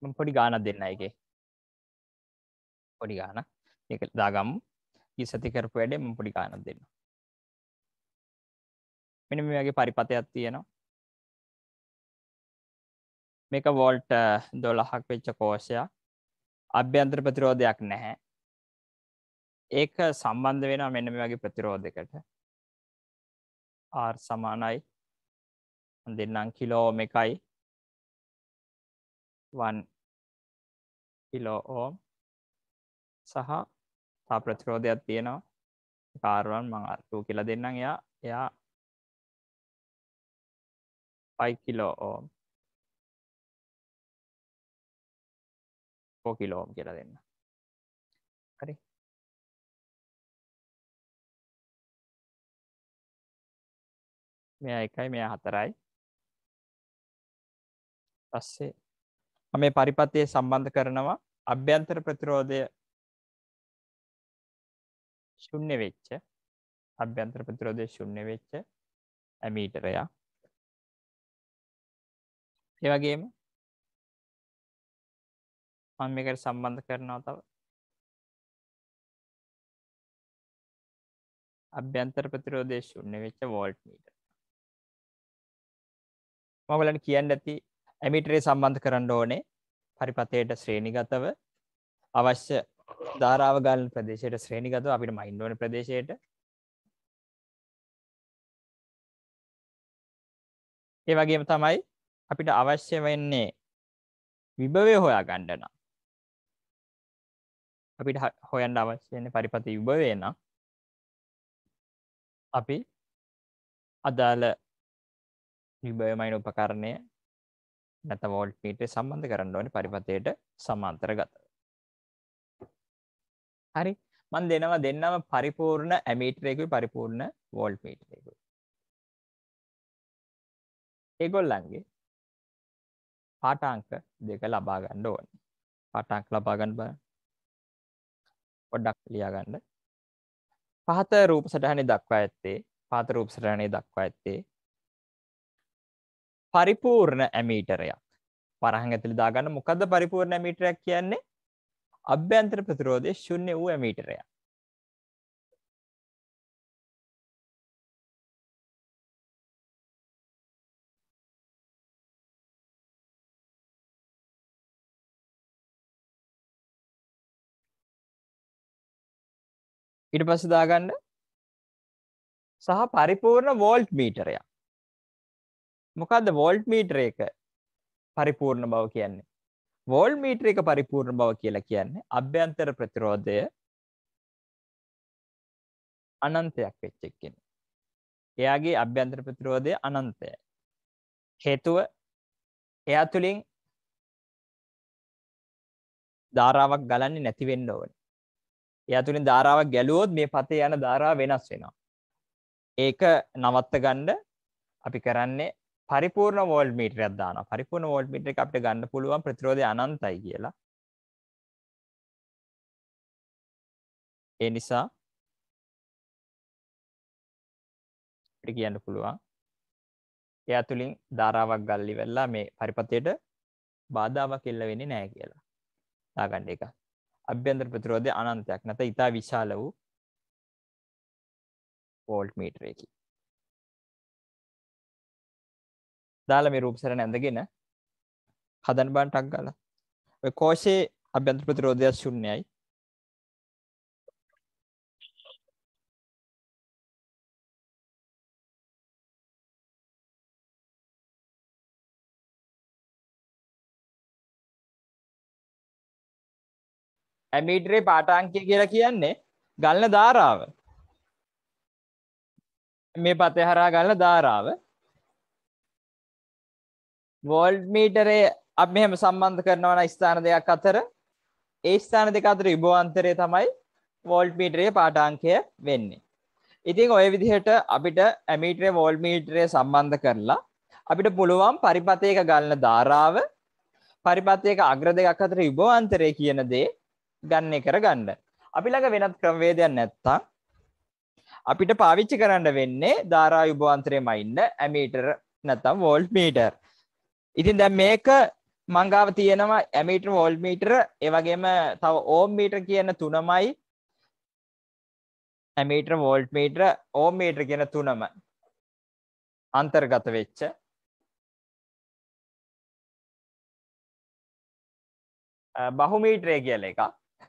මම පොඩි ගානක් දෙන්න එකේ පොඩි ගාන එක දාගම් ගී සති කරපු වැඩේ මම පොඩි ගානක් දෙන්න මෙන්න මේ වගේ පරිපතයක් තියෙනවා මේක වෝල්ට් දොළහක් වෙච්ච කෝෂයක් අභ්‍යන්තර ප්‍රතිරෝධයක් නැහැ ඒක සම්බන්ධ වෙනවා මෙන්න මේ වගේ ප්‍රතිරෝධකට ආර් සමානයි දෙන්නම් කිලෝ එකයි 1 කිලෝ ඕම් සහ තා ප්‍රතිරෝධයක් තියෙනවා කාර්වන් මං අත්තුූ කියල දෙන්නම් එයා එයා පයි කිලෝ ඕම් පෝකිලෝම් කියල දෙන්න හරි මෙයා එකයි මෙයා හතරයි පස්සේ මේ පරිපතය සම්බන්ධ කරනවා අභ්‍යන්තර ප්‍රතිරෝධය ශුන්‍ය වෙච්ච අභ්‍යන්තර ප්‍රතිරෝධය ශුන්‍ය වෙච්ච ඇමීටරයා ඒවගේම මම මේකට සම්බන්ධ කරනවා තව අභ්‍යන්තර ප්‍රතිරෝධය ශුන්‍ය වෙච්ච වෝල්ට් මීටර් මම ඔයගලන්ට කියන්න ඇති ඇමිටරේ සම්බන්ධ කරන්න ඕනේ පරිපතයට ශ්‍රේණිගතව අවශ්‍ය ධාරාවගල් ප්‍රදේශයට ශ්‍රේණිගතව අපිට මයින්ඩෝන ප්‍රදේශයට ඒ වගේම තමයි අපිට අවශ්‍ය වෙන්නේ විභවය හොයා ගණ්ඩන අපිට හොයන්ඩ අවශ්‍යයන පරිපති විභවේ නම් අපි අදාළ විභවමයින උපකරණය නැත්නම් වෝල්ට් මීටරේ සම්බන්ධ කරන්න ඕනේ පරිපථයට සමාන්තරගතව. හරි මම දෙනවා දෙන්නම පරිපූර්ණ ඇමීටරයකුයි පරිපූර්ණ වෝල්ට් මීටරයකුයි. ඒගොල්ලන්ගේ පාඨාංක දෙක ලබා ගන්න ඕනේ. පාඨාංක ලබා ගන්න බලන්න. පොඩ්ඩක් ලියා ගන්න. පහත රූප සටහනේ දක්වා ඇත්තේ පහත රූප සටහනේ දක්වා ඇත්තේ පරිපූර්ණ ඇමීටරයක් පරහන් ඇතුළි දාගන්න මොකද පරිපූර්ණ ඇමීටරයක් කියන්නේ අභ්‍යන්තර ප්‍රතිරෝධය ශුන්‍ය වූ ඇමීටරය ඉට පස්ස දාගන්න සහ පරිපූර්ණ වෝල්ට් මීටරයක් මොකක්ද වෝල්ට් මීටර එක පරිපූර්ණ බව කියන්නේ වෝල් මීටර එක පරිපූර්ණ බව කියලා කියන්නේ අභ්‍යන්තර ප්‍රතිරෝධය අනන්තයක් වෙච්ච එක්කෙනෙක්. එයාගේ අභ්‍යන්තර ප්‍රතිරෝධය අනන්තයි. හේතුව එයා තුලින් ධාරාවක් ගලන්නේ නැති වෙන්න ඕනේ. එයා තුලින් ධාරාවක් ගැලුවොත් මේ පතේ යන ධාරාව වෙනස් වෙනවා. ඒක නවත්ත ගන්න අපි කරන්නේ පරිපූර්ණ වෝල් මීටරයක් දාන පරිපූර්ණ වෝල් මීටර එක අපිට ගන්න පුළුවන් ප්‍රතිරෝධය අනන්තයි කියලා. ඒ නිසා අපිට කියන්න පුළුවන් එයා තුලින් ධාරාවක් ගල්ලි වෙලා මේ පරිපතයට බාධාවක් එල්ල වෙන්නේ නැහැ කියලා. දාගන්න එක. අභ්‍යන්තර ප්‍රතිරෝධය අනන්තයක් නැත. ඊට විශාල වූ වෝල්ට් මීටරයකින්. දාලා මේ රූපසරණ ඇඳගෙන හදන බාන ටක් ගාලා ඔය කෝෂයේ අභ්‍යන්තර ප්‍රතිරෝධය ශුන්‍යයි ඇමීටරේ පාටාංකය කියලා කියන්නේ ගලන ධාරාව මේ පතේ හරා ගලන ධාරාව වෝල්ඩ් මීටරේ අප මෙහෙම සම්බන්ධ කරනවන ස්ථාන දෙයක් අතර ඒ ස්ථාන දෙක අතර විභවන්තරය තමයි වෝල්ඩ් මීටරේ පාටාංකය වෙන්නේ. ඉතින් ඔය විදිහට අපිට ඇමීටරේ වෝල්ඩ් මීටරය සම්බන්ධ කරලා අපිට පුළුවන් පරිපතයක ගන්න ධාරාව පරිපතයක අග්‍ර දෙකක් අතර විභවන්තරය කියන දේ ගන්නේ කරගන්න. අපි ළඟ වෙනත් ක්‍රමවේදයක් නැත්තම් අපිට පාවිච්චි කරන්න වෙන්නේ ධාරා විභවන්තරයමයින්න ඇමීටර නැත්තම් වෝල්ඩ් මීටර්. ඉතින් දැම් මේක මංගාව තියෙනවා ඇමිට වෝල් මීටර ඒවගේම තව ඕම් මීටර කියන තුනමයි ඇමිට වෝල්ට් මීටර ඕම් මීටර කියන තුනම අන්තර්ගත වෙච්ච බහුමීටරය කියල එක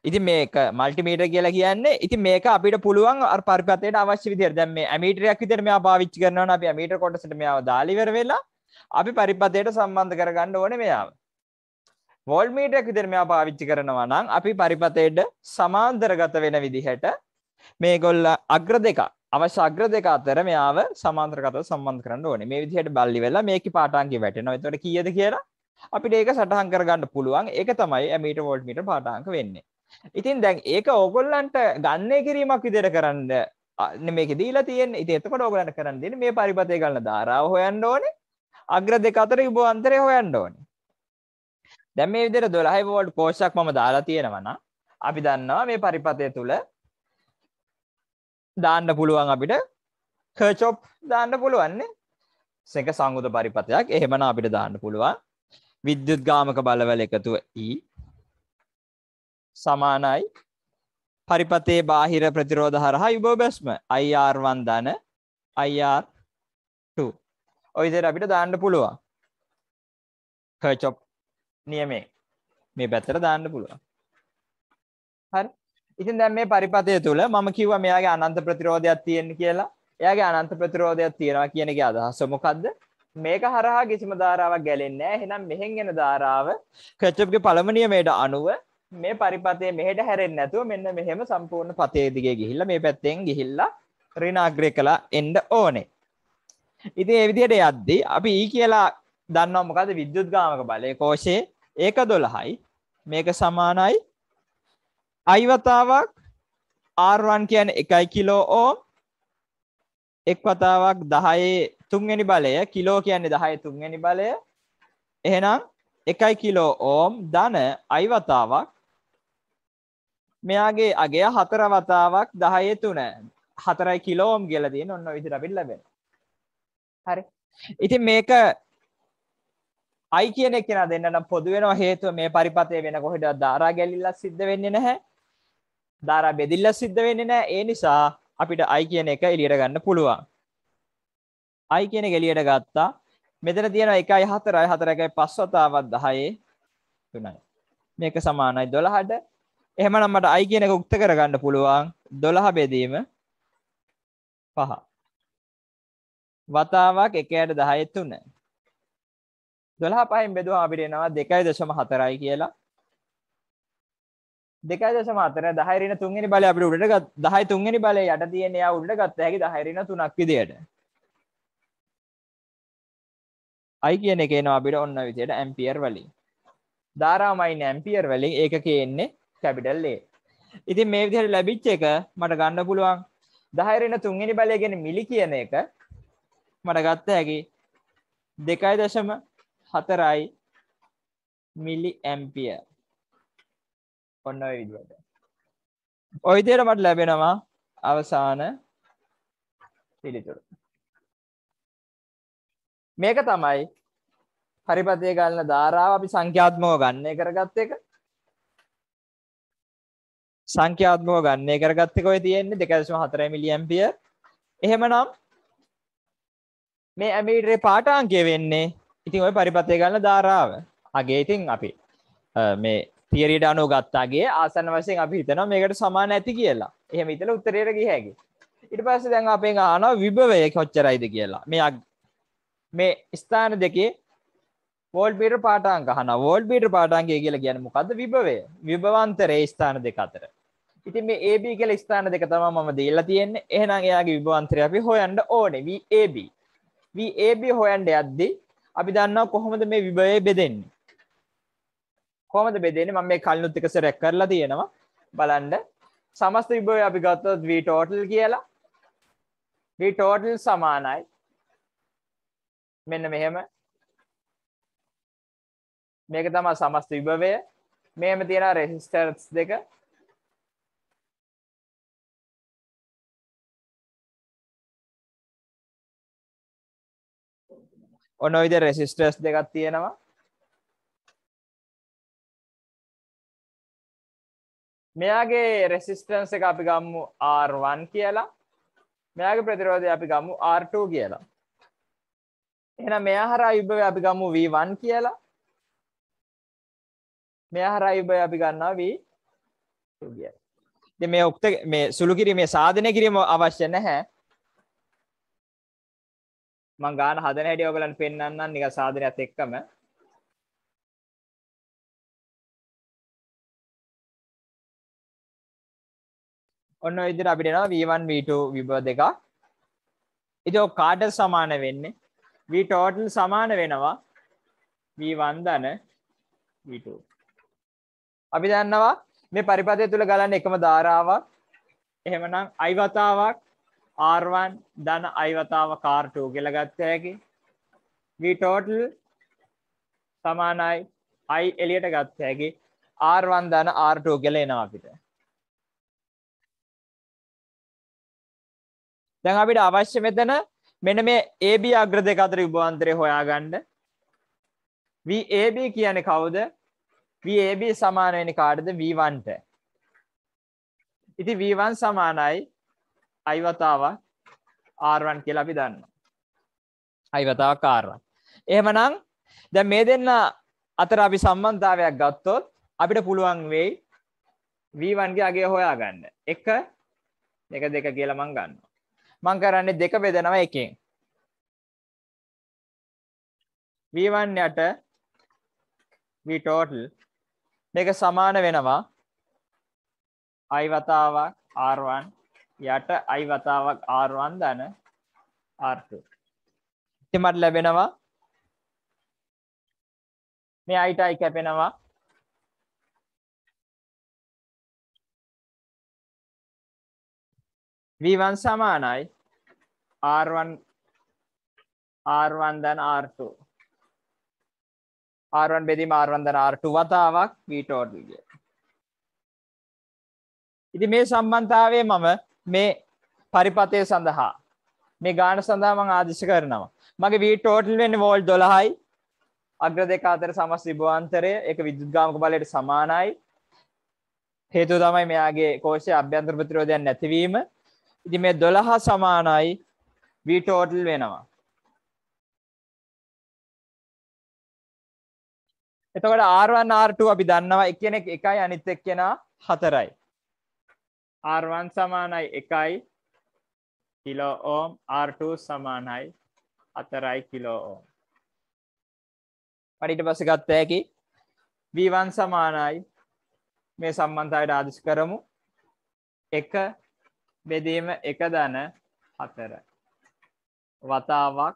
ඉති මේක මල්ටිමීට කියලා කියන්නේ ඉති මේක අපිට පුළුවන් පරිපතයට අවශ්‍ය විදිර දැම මීටරයක් විතරම පාවිච්චි කරනවා අප මීට කොටසට මේාව දාලිවර වෙලා අපි පරිපතයට සම්බන්ධ කරගන්න ඕනේ මෙයාව. වෝල් මීටරයක් විදිහට මෙයා පාවිච්චි කරනවා නම් අපි පරිපතයට සමාන්තරගත වෙන විදිහට මේගොල්ල අග්‍ර දෙක අවශ්‍ය අග්‍ර දෙක අතර මෙයාව සමාන්තරගතව සම්බන්ධ කරන්න ඕනේ. මේ විදිහට බල්ලි වෙලා මේකේ පාටාංගේ වැටෙනවා. එතකොට කීයද කියලා අපිට ඒක සටහන් කරගන්න පුළුවන්. ඒක තමයි ඇමීටර් වෝල්ට් මීටර් පාටාංක වෙන්නේ. ඉතින් දැන් ඒක ඕගොල්ලන්ට ගන්නේ කිරීමක් විදිහට කරන්න මේක දීලා තියෙන්නේ. ඉතින් එතකොට ඕගොල්ලන්ට කරන්න දෙන්නේ මේ පරිපතේ ගන්න ධාරාව හොයන්න ඕනේ. අග්‍ර දෙක අතර ඉබ අන්තරය හොයන්න ඕනි දැම් මේ විදිර දොළහයි වෝඩ් කෝෂක් මම දාලා තියෙනවන අපි දන්නවා මේ පරිපතය තුළ දාන්න පුළුවන් අපිට කර්චොප් දාන්න පුළුවන්නේ සක සංගුත පරිපතයක් එහෙමන අපිට දාන්න පුළුවන් විද්‍යුත් ගාමක බලවල එකතුව ඊ සමානයි පරිපතේ බාහිර ප්‍රතිරෝධ හරහා යුබෝ බැස්ම අයිආර්වන් දන අයිආර් ඔයිදර අපිට දාන්න පුළුවන් කචොප් නියමේ මේ පැත්තට දාන්න පුළුවන් හරි ඉතින් දැන් මේ පරිපතය තුළ මම කිව්වා මෙයාගේ අනන්ත ප්‍රතිරෝධයක් තියෙන කියලා එයාගේ අනන්ත ප්‍රතිරෝධයක් තියෙනවා කියන එක අදහස මොකද්ද මේක හරහා කිසිම ධාරාවක් ගැලෙන්නේ නැහැ. එහෙනම් මෙහෙන් එන ධාරාව කැචප්ගේ පළමු නියමයට අනුව මේ පරිපතේ මෙහෙට හැරෙන්නේ නැතුව මෙන්න මෙහෙම සම්පූර්ණ පතේ දිගේ ගිහිල්ලා මේ පැත්තෙන් ගිහිල්ලා ඍණාග්‍රය කළා එන්න ඕනේ. ඉතින් ඒ විදිහට යද්දී අපි E කියලා දන්නවා මොකද්ද විද්‍යුත් ගාමක බලය කෝෂේ ඒක 12යි මේක සමානයි I වතාවක් R1 කියන්නේ 1 කිලෝ ඕම් එක් වතාවක් 10 තුන්වෙනි බලය කිලෝ කියන්නේ 10 තුන්වෙනි බලය එහෙනම් 1 කිලෝ ඕම් ධන I වතාවක් මෙයාගේ අගය හතර වතාවක් 10 3 4 කිලෝ ඕම් කියලා තියෙන ඔන්න ඔය විදිහට අපිට ලැබෙනවා හරි ඉතින් මේක අයි කියන කෙන දෙන්නනම් පොදු වෙනවා හේතුව මේ පරිපතය වෙන කොහෙට ධාරා ගැලිල්ල සිද්ධ වෙන්නේ නැහැ ධාරා බෙදිල්ල සිද්ධ වෙන්නේ නැහැ ඒ නිසා අපිට අයි කියන එක එළියට ගන්න පුළුවන් අයි කියන එක එළියට ගත්තා මෙතන තියෙනවා 1යි 4යි 4යි 5 වතාවක් 10 3යි මේක සමානයි 12ට එහෙමනම් මට i කියන එක උක්ත කරගන්න පුළුවන් 12 බෙදීම 5 වතාවක් එකයට දහය තුන දොළහ පහින් බෙදවා අපිට එනවා දෙකයි දශම හතරයි කියලා දෙකයි දශම හතර දහයිරන තුන්ගනි බල අපිට උඩට දහයි තුන්ගනි බල යට තියෙන යා උඩට ගත්ත හැකි දහයිරන තුනක් විදියට අයි කියන එක එනවා අපිට ඔන්න විදියට ඇම්පියර් වලින් ධාරාමයින් ඇම්පියර් වලින් ඒක කියන්නේ කැපිටල් ඒ ඉතින් මේ විදිහට ලැබිච්ච එක මට ගන්න පුළුවන් දහයිරන තුන්ගනි බලය ගැන මිලි කියන එක මට ගත්ත ඇගේ දෙකයි දශම හතරයි මිලි ඇම්පිය ඔන්න විදුවට ඔයිදයට මට ලැබෙනවා අවසාන පිළිතුර මේක තමයි හරිපතය ගලන ධාරාව අපි සංඛ්‍යාත්මෝ ගන්නේ කරගත්ත එක සංඛ්‍යාත්මෝ ගන්නේ කරගත්තක ඔය තියෙන්නේ දෙකදශම හතර මිලියම්පිය එහෙමනම් මේ ඇමිටරේ පාටාංකය වෙන්නේ ඉතින් ඔය පරිපතය ගන්න ධාරාව අගේ ඉතින් අපි මේ තිරට අනු ගත්තාගේ ආසන වශයෙන් අපි හිතන මේකට සමාන ඇති කියලා එහෙම ඉතල උත්තරයට ගිය හැකි ඉට පස්ස දැන් අපේ ආන විභවය කොච්චරයිද කියලා මේ මේ ස්ථාන දෙකේ වෝල් බිට පාටාන් හන වෝල් බිට පාටාන්ගේ කියලා ගැන මොකද විභවය විභවන්තරේ ස්ථාන දෙක අතර ඉතින් මේ AB කියල ස්ථාන දෙක තම මම දීලා තියෙන්නේ එහෙනම් එයාගේ විභවන්තරය අපි හොයන්න ඕනේ VAB VAB හොයන්ඩ යද්දි අපි දන්නවා කොහොමද මේ විභවය බෙදෙන්නේ කොහොමද බෙදෙන්නේ මම මේ කලිනුත් එක සරයක් කරලා තියෙනවා බලන්න සමස්ත විභවය අපි ගත්තොත් V total කියලා V total සමානයි මෙන්න මෙහෙම මේක තමයි සමස්ත විභවය මෙහෙම තියෙනවා resistance දෙක ඔන්න විද රෙසිස්ටර්ස් දෙකක් තියෙනවා මෙයාගේ රෙසිස්ටන්ස එක අපි ගම්මු R1 කියලා මෙයාගේ ප්‍රතිරෝධය අපි ගමු R2 කියලා එහෙනම් මෙයා හරහා යුබ්බව අපි ගමු V1 කියලා මෙයා හරහා යුබ්බව අපි ගන්නවා V2 කියලා ඉතින් මේ උක්ත මේ සුළු කිරීමේ සාධනය කිරීම අවශ්‍ය නැහැ මං ගාන හදන හැටි ඔයගලන්ට පෙන්වන්නම් නික සාධනයත් එක්කම ඔන්න ඔය විදිහට අපිට එනවා v1 v2 විභව දෙක. ඉතින් ඔය කාට සමාන වෙන්නේ? v total සමාන වෙනවා v1 ධන v2. අපි දන්නවා මේ පරිපථය තුල ගලන්නේ එකම ධාරාවක්. එහෙමනම් i වතාවක් R1 ධන i වතාව R2 කියලා ගත්ත හැකි. V total සමානයි i එළියට ගත්ත හැකි R1 ධන R2 කියලා එනවා අපිට. දැන් අපිට අවශ්‍ය මෙතන මෙන්න මේ AB අග්‍ර දෙක අතර විභවාන්තරය හොයාගන්න. VAB කියන්නේ කවුද? VAB සමාන වෙන්නේ කාටද? V1 ට. ඉතින් V1 සමානයි අයිවතාවක් ආර්වන් කියලා අපි දන්න අයිවතාව කාරවන් එහෙමනම් දැ මේ දෙන්න අතර අපි සම්බන්ධාවයක් ගත්තොත් අපිට පුළුවන් වෙයි වීවන්ගේ අගේ හොයා ගන්න එක දෙක දෙක කියලා මං ගන්න මං කරන්නේ දෙක බෙදනව එකෙන් වීවන් යට වටෝටල් දෙක සමාන වෙනවා අයිවතාවක් ආර්වන් යට අයි වතාවක් ආරුවන් දන ආර්තු ඉතිමට ලැබෙනවා මේ අයිට අයි කැපෙනවා වීවන් සමානයි ආර්වන් ආර්වන් දැන් ආර්තු ආර්වන් බෙදීම ආර්වන් දැන් ආර්ටු වතාවක් වීටෝඩ්ගේ ඉති මේ සම්බන්ධාවේ මම මේ පරිපතය සඳහා මේ ගාන සඳහා මං ආදේශ කරනවා. මගේ V total වෙන්නේ වෝල්ට් 12යි. අග්‍ර දෙක අතර සමස් විභවාන්තරය ඒක විද්‍යුත් ගාමක බලයට සමානයි. හේතුව තමයි මෙයාගේ කෝෂයේ අභ්‍යන්තර ප්‍රතිරෝධයක් නැතිවීම. ඉතින් මේ 12 සමානයි V total වෙනවා. එතකොට R1 R2 අපි දන්නවා එක්කෙනෙක් එකයි අනිත් එක්කෙනා හතරයි. R1 සමානයි 1යි කිලෝ ඕම් R2 සමානයි 4යි කිලෝ ඕම්. ඊට පස්සේ ගත්ත හැකි V1 සමානයි මේ සම්බන්ධතාවයට ආදිස් කරමු 1 බෙදීම 1 ධන 4 වතාවක්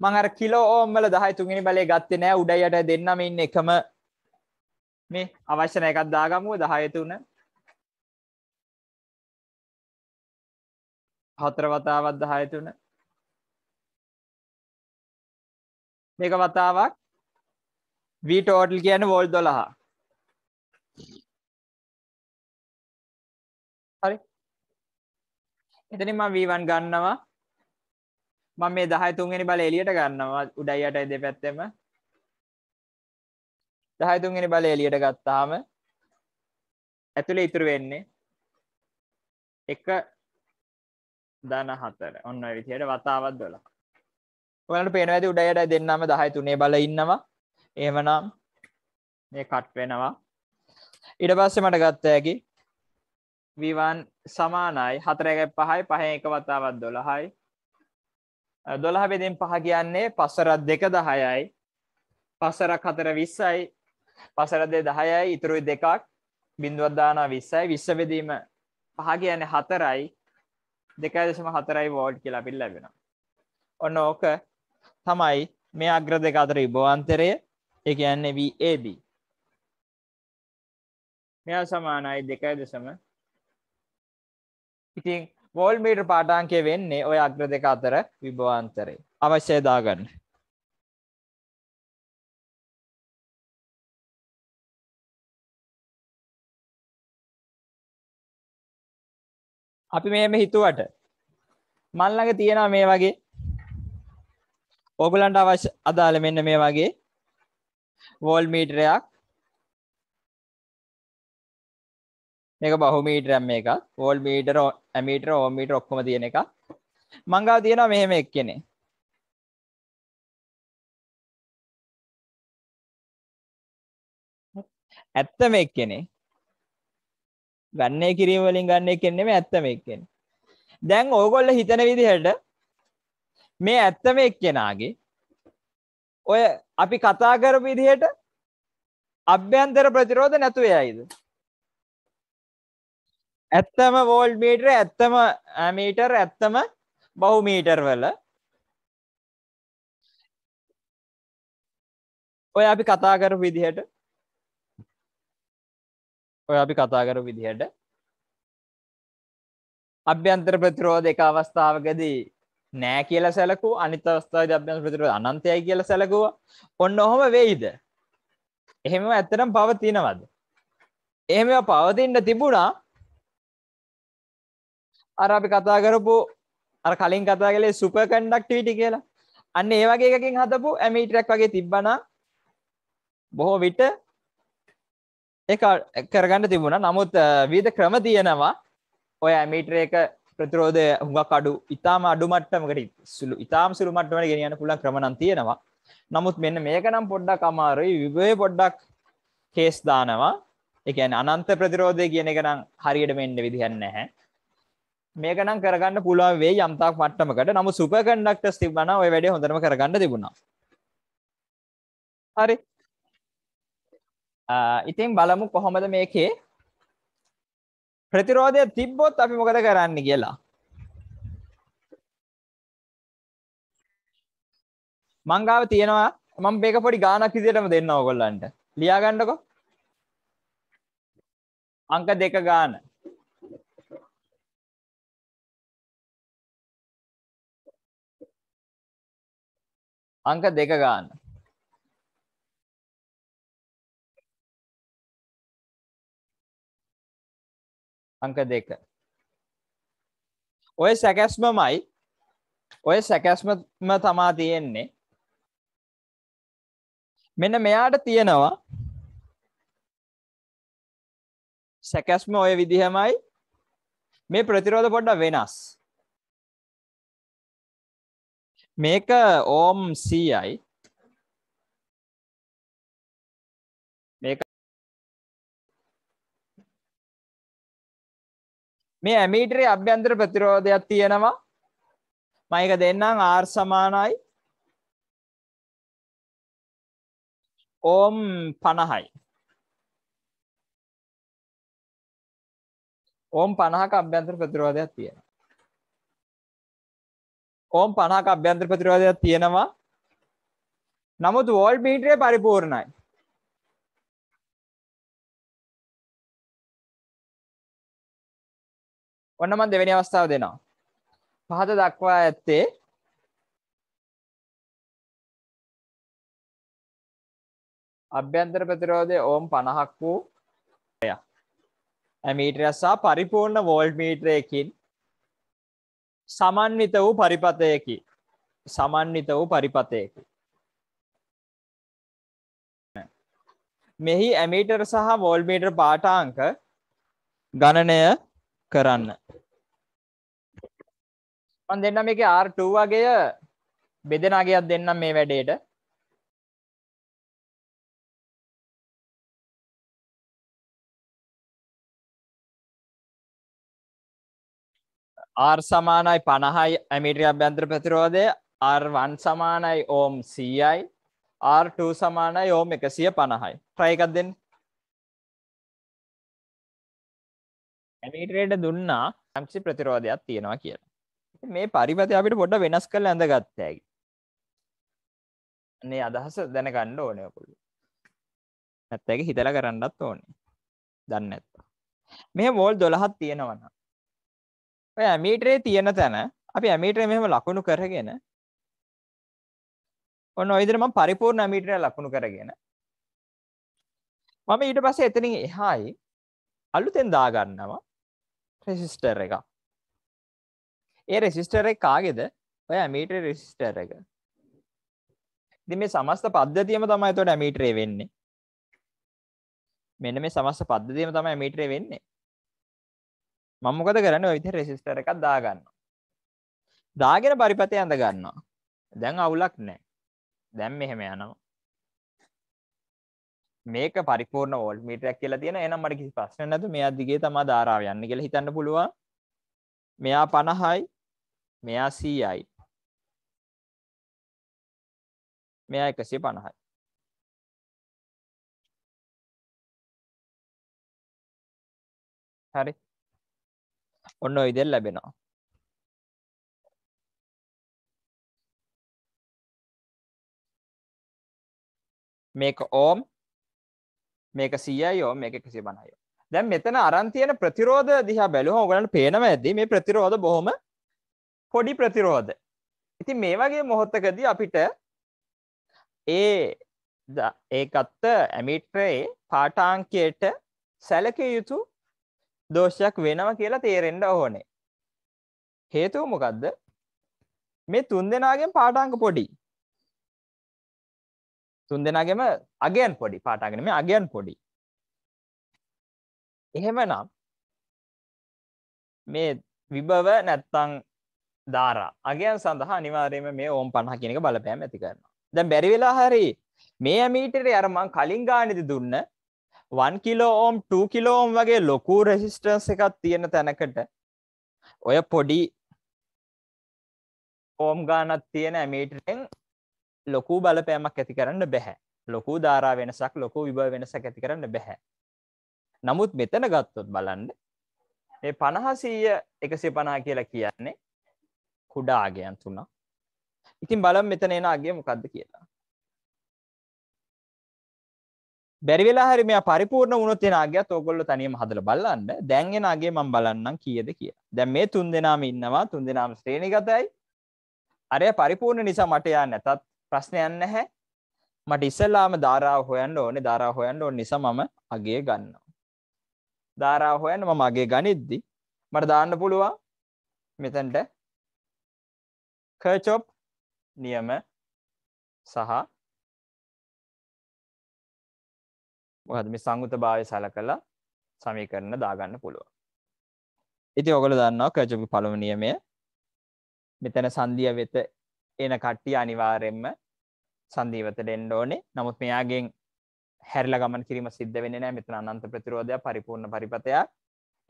මම අර කිලෝ ඕම් වල 10 තුන්වෙනි බලය ගත්තේ නෑ උඩ යට දෙන්නම ඉන්නේ එකම මේ අවශ්‍ය නැ එකක් දාගමුව 10 3 හතර වතාවක් දහය තුන මේක වතාවක් වීටෝටල් කියන වෝල් දොළහා හරි එතනින් මම වීවන් ගන්නවා මම මේ 10 තුන්වෙනි බල එළියට ගන්නවා උඩයි යටයි දෙපැත්තෙම 10 තුන්වෙනි බල එළියට ගත්තාම ඇතුලේ ඉතුරු වෙන්නේ 1 දන හතර ඔන්න විදියට වතාවත් දොලා ඔලට පේනවැති උඩයට දෙන්නම දහය තුනේ බල ඉන්නවා ඒමනම් මේ කට් වෙනවා ඉඩ පස්සේ මට ගත්තයකි විවන් සමානයි හතරැක පහයි පහ එක වතාවත් දොළහයි දොළහ බෙදෙන් පහ කියන්නේ පසරත් දෙක දහයයි පසරක් හතර විස්සයි පසරදේ දහයයි ඉතුරුයි දෙකක් බින්දුවත්දානා විස්සයි විශ්වවෙදීම පහ කියන්නේ හතරයි දෙකදශම හතරයි වෝඩ් කියලා පිල් ලැබෙන ඔන්න ඕක තමයි මේ අග්‍ර දෙක අතර ඉබෝවන්තරය එක යන්නේ වAB මෙයා සමානයි දෙකයි දෙසම ඉතින් වෝල් මීටර් පාටාංකය වෙන්නේ ඔය අග්‍ර දෙක අතර විභවාන්තරේ අවශ්‍යය දාගන්න අපි මෙහෙම හිතුවට මල්ලඟ තියෙනවා මේ වගේ ඔගලන්ට අවශ්‍ය අදාළ මෙන්න මේ වගේ වෝල් මීටරයක් මේක බහු මීටරම් මේක වෝල් මීටර ඇමීටර ඕම් මීටර ඔක්කොම තියෙන එක මංගාව තියෙනවා මෙහෙම එක්කෙනේ ඇත්තම එක්කෙනේ ගන්නේ කිරීම වලින් ගන්න එකෙන් නෙමෙයි ඇත්තම එක්කෙන. දැන් ඕගොල්ලෝ හිතන විදිහට මේ ඇත්තම එක්කෙනාගේ ඔය අපි කතා කරපු විදිහට අභ්‍යන්තර ප්‍රතිරෝධ නැතු වෙයිද? ඇත්තම වෝල්ට් මීටර ඇත්තම ඇමීටර ඇත්තම බහු මීටර් වල ඔය අපි කතා කරපු විදිහට ඔය අපි කතා කර විදිහට අභ්‍යන්තර ප්‍රතිරෝධ එක අවස්ථාවකදී නෑ කියල සැලකු අනිත අවස්ථාව අභ්‍යන් ප්‍රතිරෝධ අනන්තයයි කියල සැලකුව ඔන්න ඔහොම වෙයිද එහෙම ඇත්තටම් පවතිනවද එහෙම පවතින්න තිබුණා අර අපි කතා කරපු අර කලින් කතා කලේ සුප කන්ඩක්ටවිටි කියලා අන්න ඒ වගේ එකකින් හතපු ඇමිටරක් වගේ තිබ්බන බොහෝ විට ඒ කරගන්න තිබුණ නමුත් වීද ක්‍රම තියෙනවා ඔය ඇමිටරේක ප්‍රතිරෝධය හුඟක් අඩු ඉතාම අඩුමට්ටමකට සුළු ඉතාම සුළු මට්ටමට ගෙනියන්න පුළුවන් ක්‍රමණන් තියෙනවා නමුත් මෙන්න මේක නම් පොඩ්ඩක් අමාරුයි විභවය පොඩ්ඩක් කේස් දානවා එකන අනන්ත ප්‍රතිරෝධය කියන එක නම් හරියට මෙන්න විදිහන්න නැහැ මේක නම් කරගන්න පුළුවන් වේ යම්තාක් මට්ටමකට නමු සුප කන්ඩක්ටස් තිබන ඔය වැඩේ හොඳම කරගන්න තිබුණා හරි ඉතින් බලමු කොහොමද මේකේ ප්‍රතිරෝධය තිබ්බොත් අපි මොකද කරන්න කියලා. මංගාව තියෙනවා මම මේක පොඩි ගානක් විදියටම දෙන්න ඕගොල්ලන්ට. ලියා ගන්නකො. අංක දෙක ගාන. අංක දෙක ගාන. අංක දෙක. ඔය සැකැස්මමයි ඔය සැකැස්මම තමා තියෙන්නේ මෙන්න මෙයාට තියෙනවා සැකැස්ම ඔය විදිහමයි මේ ප්‍රතිරෝධ පොඩ්ඩ වෙනස් මේක ඕම් සීයි මේ ඇමීටරේ අභ්‍යන්තර ප්‍රතිරෝධයක් තියෙනවා මයික දෙන්නම් ආර් සමානයි ඕම් පණහයි ඕම් පණහක අභ්‍යන්තර ප්‍රතිරෝධයක් තියෙනවා ඕම් පණහක අභ්‍යන්තර ප්‍රතිරෝධයක් තියෙනවා නමුත් වෝල් මීටරේ පරිපූර්ණයි ඔන්න මන් දෙවෙනි අවස්ථාව දෙනවා. පහත දක්වා ඇත්තේ අභ්‍යන්තර ප්‍රතිරෝධය ඕම් 50ක් වූ ඇමීටරයක් සහ පරිපූර්ණ වෝල්ට් මීටරයකින් සමන්විත වූ පරිපතයකි. සමන්විත වූ පරිපතයකි. මෙහි ඇමීටර් සහ වෝල්මීටර් පාටාංක ගණනය කරන්න. මන් දෙන්න මේක R2 වගේ බෙදෙන අගයක් දෙන්නම් මේ වැඩේට R සමානයි පණහයි ඇමිටිය අභ්‍යන්ත්‍ර ප්‍රතිරෝධය R1 සමානයි ඕම් සයි R2 සමානයි ඕම් එකසිය පණහයි ට්‍රයිකක් දෙන්න ඇමිටරයට දුන්නා ඇම්සි ප්‍රතිරෝධයක් තියෙනවා කියලා මේ පරිපති අපිට පොඩ වෙනස් කළ ඇඳ ගත්තයකි නේ අදහස දැනගණ්ඩ ඕනයකුල් නැත්තැක හිතල කරන්නත් ඕනේ දන්න ඇත්ත මේ වෝල් දොළහත් තියෙනවන්න ඔය ඇමීටරේ තියෙන තැන අපි ඇමීටරේ මෙම ලකුණු කරගෙන ඔන්න ඔයිදරම පරිපූර්ණ ඇමීටරය ලකුණු කරගෙන මම ඊට පස්සේ එතනින් එහායි අලුතෙන් දාගන්නවා රෙසිස්ටර් එකක් ඒ රෙසිස්ටර එක කාගෙද ඔය ඇමීටර් රෙසිස්ටර් එක ඉතින් මේ සමස්ත පද්ධතියම තමයි එතකොට ඇමීටරේ වෙන්නේ මෙන්න මේ සමස්ත පද්ධතියම තමයි ඇමීටරේ වෙන්නේ මම මොකද කරන්නේ ඔය විදිහට රෙසිස්ටර් එකක් දාගන්නවා දාගෙන පරිපතේ ඇඳ ගන්නවා දැන් අවුලක් නැහැ දැන් මෙහෙම යනවා මේක පරිපූර්ණ වෝල්ට් මීටරයක් කියලා තියෙන එනම් මට කිසි ප්‍රශ්නයක් නැතු මෙයා දිගේ තමයි ධාරාව යන්නේ කියලා හිතන්න පුළුවන් මෙයා 50යි මෙයා සීයයි මෙයා එකසිය පණහයි හරි ඔන්න ඔයිදෙල් ලැබෙනවා මේක ඕම් මේක සීයෝ මේක එකසිය බණයෝ දැන් මෙතන අරන් තියෙන ප්‍රතිරෝධ දිහා බැලුවම ඔයගලන්ට පේනවා ඇති මේ ප්‍රතිරෝධ බොහොම කොඩි ප්‍රතිරෝධ ඉතින් මේ වගේ මොහොත්තකදී අපිට ඒ ඒකත්ත ඇමිට්‍රේ පාටාංකයට සැලක යුතු දෝෂයක් වෙනව කියලා තේරෙන්ඩ ඕනේ හේතුව මොකක්ද මේ තුන් දෙනාගෙන් පාටාංක පොඩි තුන් දෙනාගෙම අගයන් පොඩි පාටාගෙන මේ අගයන් පොඩි එහෙම නම් මේ විභව නැත්තං ධාරා අගයන් සඳහා අනිවාර්යයෙන්ම මේ ඕම් 50 කියන එක බලපෑම ඇති කරනවා. දැන් බැරි වෙලා හරි මේ ඇමීටරේ අර මං කලින් ගානෙදි දුන්න 1 kilo ohm 2 kilo ohm වගේ ලොකු රෙසිස්ටන්ස් එකක් තියෙන තැනකට ඔය පොඩි ඕම් ගානක් තියෙන ඇමීටරෙන් ලොකු බලපෑමක් ඇති කරන්න බැහැ. ලොකු ධාරා වෙනසක් ලොකු විභව වෙනසක් ඇති කරන්න බැහැ. නමුත් මෙතන ගත්තොත් බලන්න මේ 50 100 150 කියලා කියන්නේ කුඩා අගයන් තුනා ඉතින් බලම් මෙතන එන අගේ මොකක්ද කියලා බැරිවෙලා හරි මේ පරිපූර්ණ වුණොත් එන අගයත් ඕගොල්ලෝ තනියම හදලා බලන්න දැන් එන අගේ මම බලන්නම් කීයද කියලා දැන් මේ තුන් දෙනාම ඉන්නවා තුන් දෙනාම ශ්‍රේණිගතයි අරය පරිපූර්ණ නිසා මට යන්න නැතත් ප්‍රශ්නයක් නැහැ මට ඉස්සල්ලාම ධාරාව හොයන්න ඕනේ ධාරාව හොයන්න ඕන නිසා මම අගේ ගන්නවා ධාරාව හොයන්න මම අගේ ගනිද්දි මට දාන්න පුළුවන් මෙතැන්ට කර්චොප් නියම සහ මොකද මේ සංගත භාවය සලකලා සමීකරණ දාගන්න පුළුවන්. ඉතින් ඔයගොල්ලෝ දන්නවා කර්චොප්ගේ පළමු නියමය මෙතන සංධිය වෙත එන කට්ටිය අනිවාර්යෙන්ම සංධීවතට එන්න ඕනේ. නමුත් මෙයාගෙන් හැරිලා ගමන් කිරීම සිද්ධ වෙන්නේ නැහැ. මෙතන අනන්ත ප්‍රතිරෝධය පරිපූර්ණ පරිපතයක්.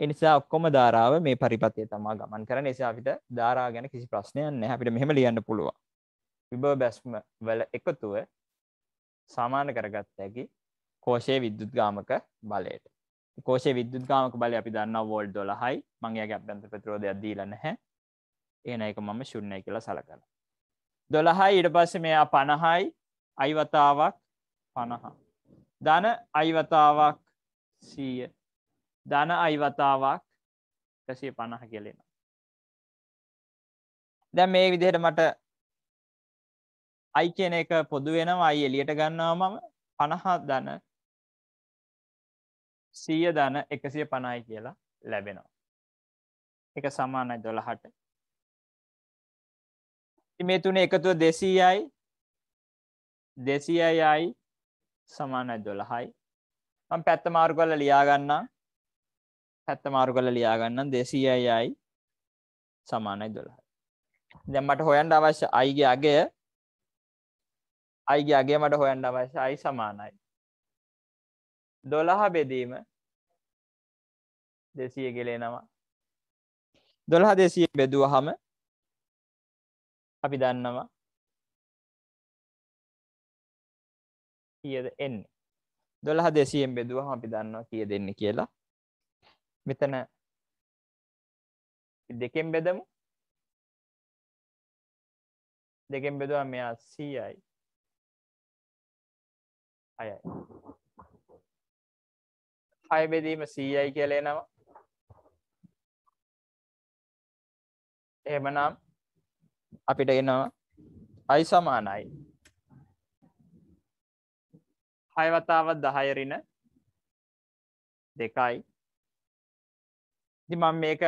එනිසා ඔක්කොම ධාරාව මේ පරිපතය තමා ගමන් කරන නිසා අපිට ධාරා ගැන කිසි ප්‍රශ්නයක් නැහැ අපිට මෙහෙම ලියන්න පුළුවන් විභව බැස්ම වල එකතුව සාමාන්‍ය කරගත්ත හැකි කෝෂයේ විද්‍යුත් ගාමක බලයට කෝෂය විද්‍යුත් ගාමක බල අපි දන්න වෝල්් දොලහයි මංගේගේ අභ්‍යන්ත ප්‍රතිරෝධයක් දීලා නැහැ ඒන එක මම ශුන්නයි කියලා සලකන දොළහයි ඉඩ පස්ස මෙයා පණහයි අයිවතාවක් පණහා ධන අයිවතාවක් සීය ධන අයිවතාවක් එකසිය පණහ කෙලෙන දැ මේ විදිහට මට අයි කියන එක පොදු වෙනවා අයි එලියට ගන්නවා මම පණහා දන සීය දන එකසිය පණයි කියලා ලැබෙනවා එක සමානයි දොළහට මේ තුන එකතුව දෙසීයයි දෙසීයයි සමානයි දොළහයි පැත්ත මාරු කල ලියාගන්නා හැත්ත මාරු කල ලියාගන්න දෙසීයයි අයි සමානයි දොළහ දැම්මට හොයන්ට අවශ්‍ය අයිගේ අගේ අයිගේ අගේ මට හොයන්ට අවශ්‍ය අයි සමානයි දොළහ බෙදීම දෙසිය ගෙලෙනවා දොළහ දෙසිය බෙදුව හම අපි දන්නවා කියද එන්නේ දොළහ දෙසියෙන් බෙදුව හම අපි දන්නවා කිය දෙන්න කියලා මෙතන දෙකෙන් බෙදමු දෙකෙන් බෙදවා මෙයා සීයයි අයයි හය බෙදීම සීයයි කියලේ නවා එහෙමනම් අපිට එනවා අයි සමානයි හයවතාවත් දහයරින දෙකයි ති මම මේක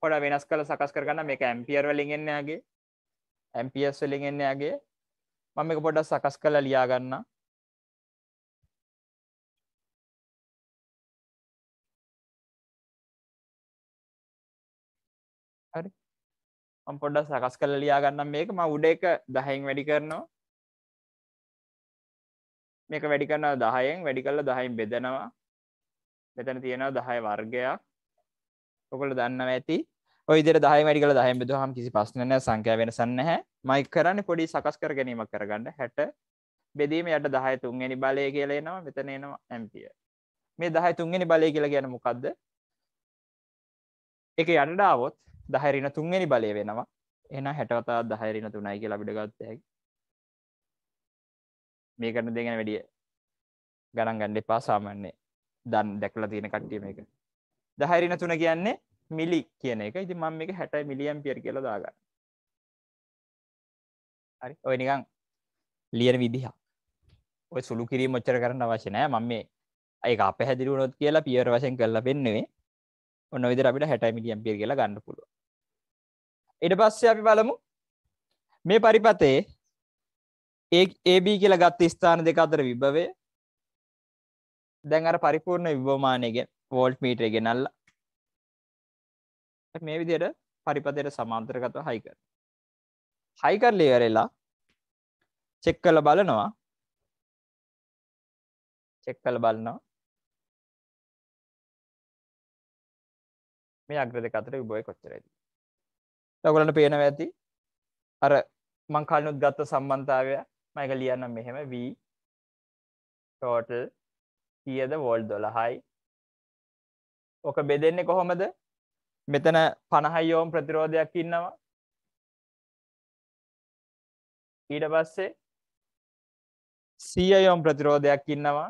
පොඩ වෙනස් කළ සකස් කරගන්න මේක ඇම්පියර් වලින් එන්නගේ ඇම්පියස් වලින් එන්නගේ මම එක පොඩ්ඩ සකස් කළ ලියාගන්න හරි මම පොඩ්ඩ සකස් කළ ලියාගන්න මේක ම උඩ එක දහයින් වැඩි කරනවා මේක වැඩි කරනවා දහයෙන් වැඩි කල්ල දහයින් බෙදෙනවා මෙතන තියෙනවා දහය වර්ගයක් ඔකොල දන්නව ඇති ඔයිදර දහයි වැඩි කළ දහම බදු හම කිසි පස්සනය සංකය වෙනසන්න හැ මයි කරන්න පොඩි සකස් කර ගැනීමක් කරගන්න හැට බෙදීම යට දහය තුන්ගනි බලය කියලේනවා මෙතනේනවා ඇම්පිය මේ දහයි තුන්ගනි බලය කියලා ගැන මොකක්ද එක යන්නඩාවොත් දහරින තුන්ගනි බලය වෙනවා එන හැටවතා දහරින තුනයි කියලා බිඩගත්ත හැකි මේ කරන දෙගෙන වැඩිය ගණන් ගණ්ඩ එපා සාමන්නේ දන් දැක්ල තියෙන කට්ටිය මේක දහැරින තුන කියන්නේ මිලි කියන එක ඉති මං එක හැටයි මිලියම් පියර් කියල දාගන්න හරි ඔය නිකං ලියන විදිහා ඔය සුළු කිරීම ොච්චර කරන්න අවශ්‍යනෑ මං මේ අය අප හැදිරුණොත් කියලා පියර වශයෙන් කරලා පෙන්න්නේ ඔන්න විදර අපිට හැටයි මිලියම් පිය කියලා ගන්න පුළුව එඩ පස්සේ අපි බලමු මේ පරිපතේ ඒ ඒB කියලා ගත්ත ස්ථාන දෙක අතර විභවය දැන් අර පරිපූර්ණ විභමානයගෙන් වෝල්ට් මීටය ගෙනල්ල මේ විදියට පරිපතයට සමාන්තරගතව හයිකර හයිකර් ලිවරෙලා චෙක් කල බලනවා චෙක් කල බලනවා මේ අග්‍ර දෙක අතර විභවය කොච්චරද ඔයගලන්ට පේනවා ඇති අර මං කලිනුත් ගත්ත සම්බන්ධතාවය මම එක ලියන්නම් මෙහෙම v total 100ද වෝල්ට් 12යි ඕක බෙදෙන්නේ කොහොමද මෙතන පණහයි යෝම් ප්‍රතිරෝධයක් ඉන්නවා ඊට පස්සේ සීය යෝම් ප්‍රතිරෝධයක් ඉන්නවා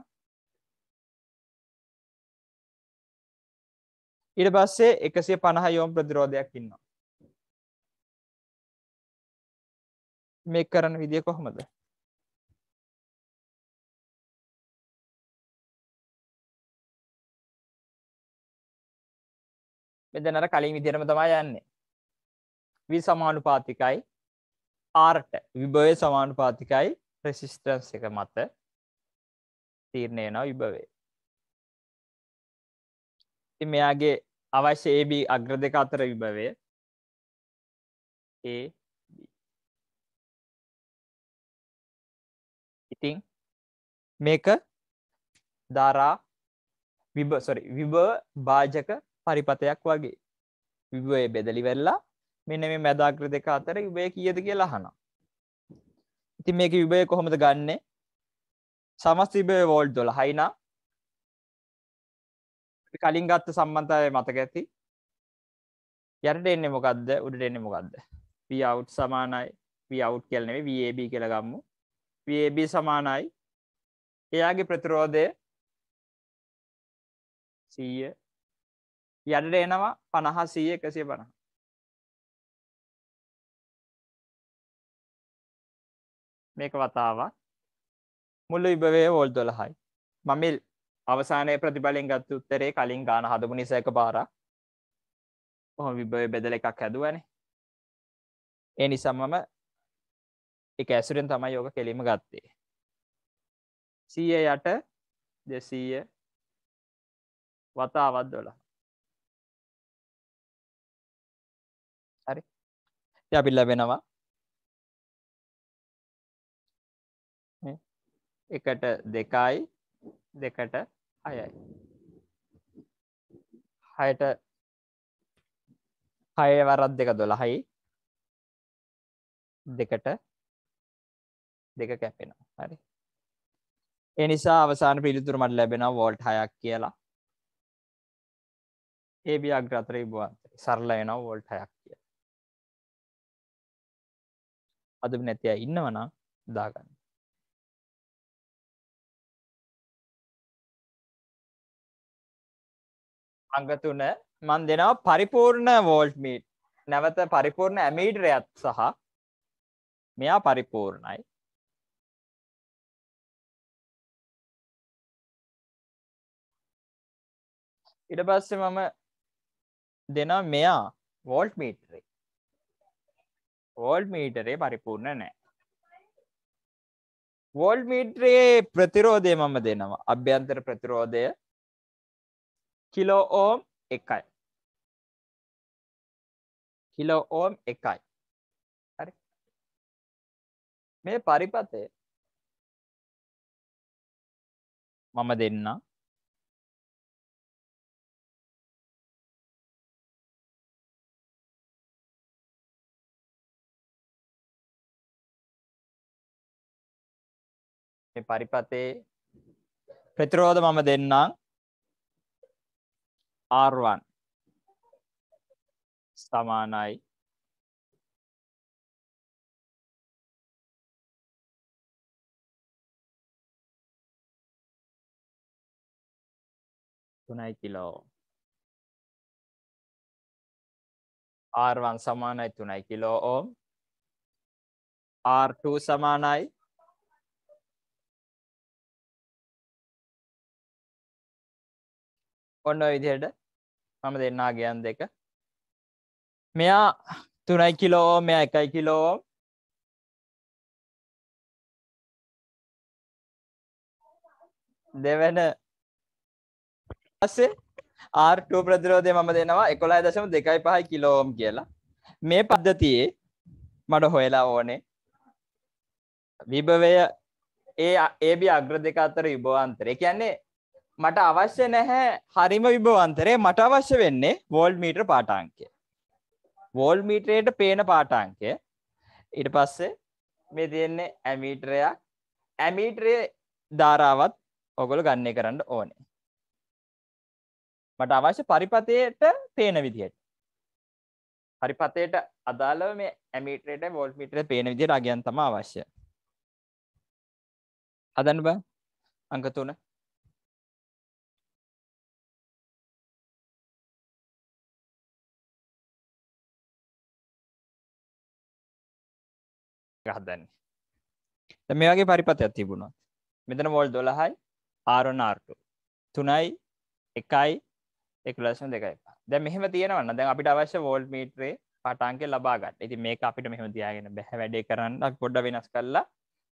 ඊට පස්සේ එකසිය පණහ යෝම් ප්‍රතිරෝධයක් ඉන්නවා මේ කරන විදිය කොහොමද මෙතන අර කලින් විදිහටම තමයි යන්නේ. V සමානුපාතිකයි Rට විභවය සමානුපාතිකයි රෙසිස්ටන්ස් එක මත තීරණය වෙනවා විභවය. ඉතින් මෙයාගේ අවශ්‍ය AB අග්‍ර දෙක අතර විභවය A B. ඉතින් මේක ධාරා විභව sorry විභව භාජක පරිපතයක් වගේ විබේ බෙදලි වෙල්ලා මෙන්න මේ මැදාග්‍ර දෙක අතර යුබය කියද කියලා හනා ඉතින් මේක යුබය කොහොමද ගන්නේ සමස් විබය වෝල්් දොල හයිනා කලින් ගත්ත සම්බන්ධය මතක ඇති යට එන්නේ මොකක්ද උඩට එන්නේ මොකක්ද පියවු් සමානයි පියවු් කියලනෙ වබ කියලගම්මු වබ සමානයි එයාගේ ප්‍රතිරෝධය සීය යටට එනවා පණහා සීය එකසිය පණහ මේක වතාවක් මුල්ල ඉබවේ වෝල් දොළහයි මමිල් අවසානය ප්‍රතිබලින් ගත්තු උත්තරේ කලින් ගාන හදපු නිසයක පාර ඔහොම විභවය බෙදල එකක් හැදුවන ඒ නිසම්මම එක ඇසුරෙන් තමයි යෝක කෙලීම ගත්තේ සීය යට දෙසීය වතාවත් දොලා අපි ලැබෙනවා එකට දෙකයි දෙකට හයයි හයට හය වරත් දෙක දොළහයි දෙකට දෙක කැපෙනවා හරි එනිසා අවසාන පිළිතුර මට ලැබෙන වෝල්ට් හයක් කියලා ඒබි අග්‍රතර ඉබුවත් සරල එනවා වෝල්ට් හයක් අදපි නැති අය ඉන්නවනම් දාගන්න අඟතුන මන් දෙනවා පරිපූර්ණ වෝල්ට් මීට් නැවත පරිපූර්ණ ඇමීඩරයත් සහ මෙයා පරිපූර්ණයි ඉඩ පස්සේ මම දෙනා මෙයා වෝල්ට් මීටරේ වෝල් මීටරේ පරිපූර්ණ නෑ වෝල් මීටරේ ප්‍රතිරෝධය මම දෙනවා අභ්‍යන්තර ප්‍රතිරෝධය කිලෝ ඕම් එකයි කිලෝ ඕම් එකයි හරි මේ පරිපතේ මම දෙන්නා මේ පරිපතේ ප්‍රතිරෝධ මම දෙන්නම් R1 සමානයි තුනයි කිලෝ R1 සමානයි තුනයි කිලෝ ඕම් R2 සමානයි ඔන්න විදිහට මම දෙන්නා ගයන් දෙක මෙයා තුනයි කිලෝ මෙයා එකයි කිලෝ දෙවන පස්සේ ආර්ටූ ප්‍රතිරෝධය මම දෙනවා එකොලා දශම දෙකයි පහයි කිලෝම් කියලා මේ පද්ධතියේ මට හොයලා ඕනේ විභවය ඒ ඒබි අග්‍ර දෙක අතර විභවාන්තරය කියන්නේ මට අවශ්‍ය නැහැ හරිම විභවන්තරේ මට අවශ්‍ය වෙන්නේ වෝල්ඩ් මීටර් පාටාංකය. වෝල්ඩ් මීටරයට පේන පාටාංකය ඊට පස්සේ මේ තියෙන්නේ ඇමීටරයක් ඇමීටරය ධාරාවත් ඔගොල ගන්නේ කරන්න ඕනේ. මට අවශ්‍ය පරිපතයට පේන විදිහට. පරිපතයට අදාළව මේ ඇමීටරයට වෝල්ඩ් මීටරේ පේන විදිහට අගයන් තමයි අවශ්‍ය. හදන්න බෑ අංක 3 හදන්නේ මේ වගේ පරිපතයක් තිබුණා මෙතන වෝල් දොළහයි ආරනාර්ටු තුනයි එකයි එක්ලසන් දෙකයි දැ මෙහම තියෙනවන්න දැන් අපිට අවශ්‍ය වෝල් මීට්‍රේ පටන්ගේ ලබාගත් ඇති මේ අපිට මෙහම තියාගෙන බැහැ වැඩේ කරන්න පොඩ්ඩ වෙනස් කල්ලා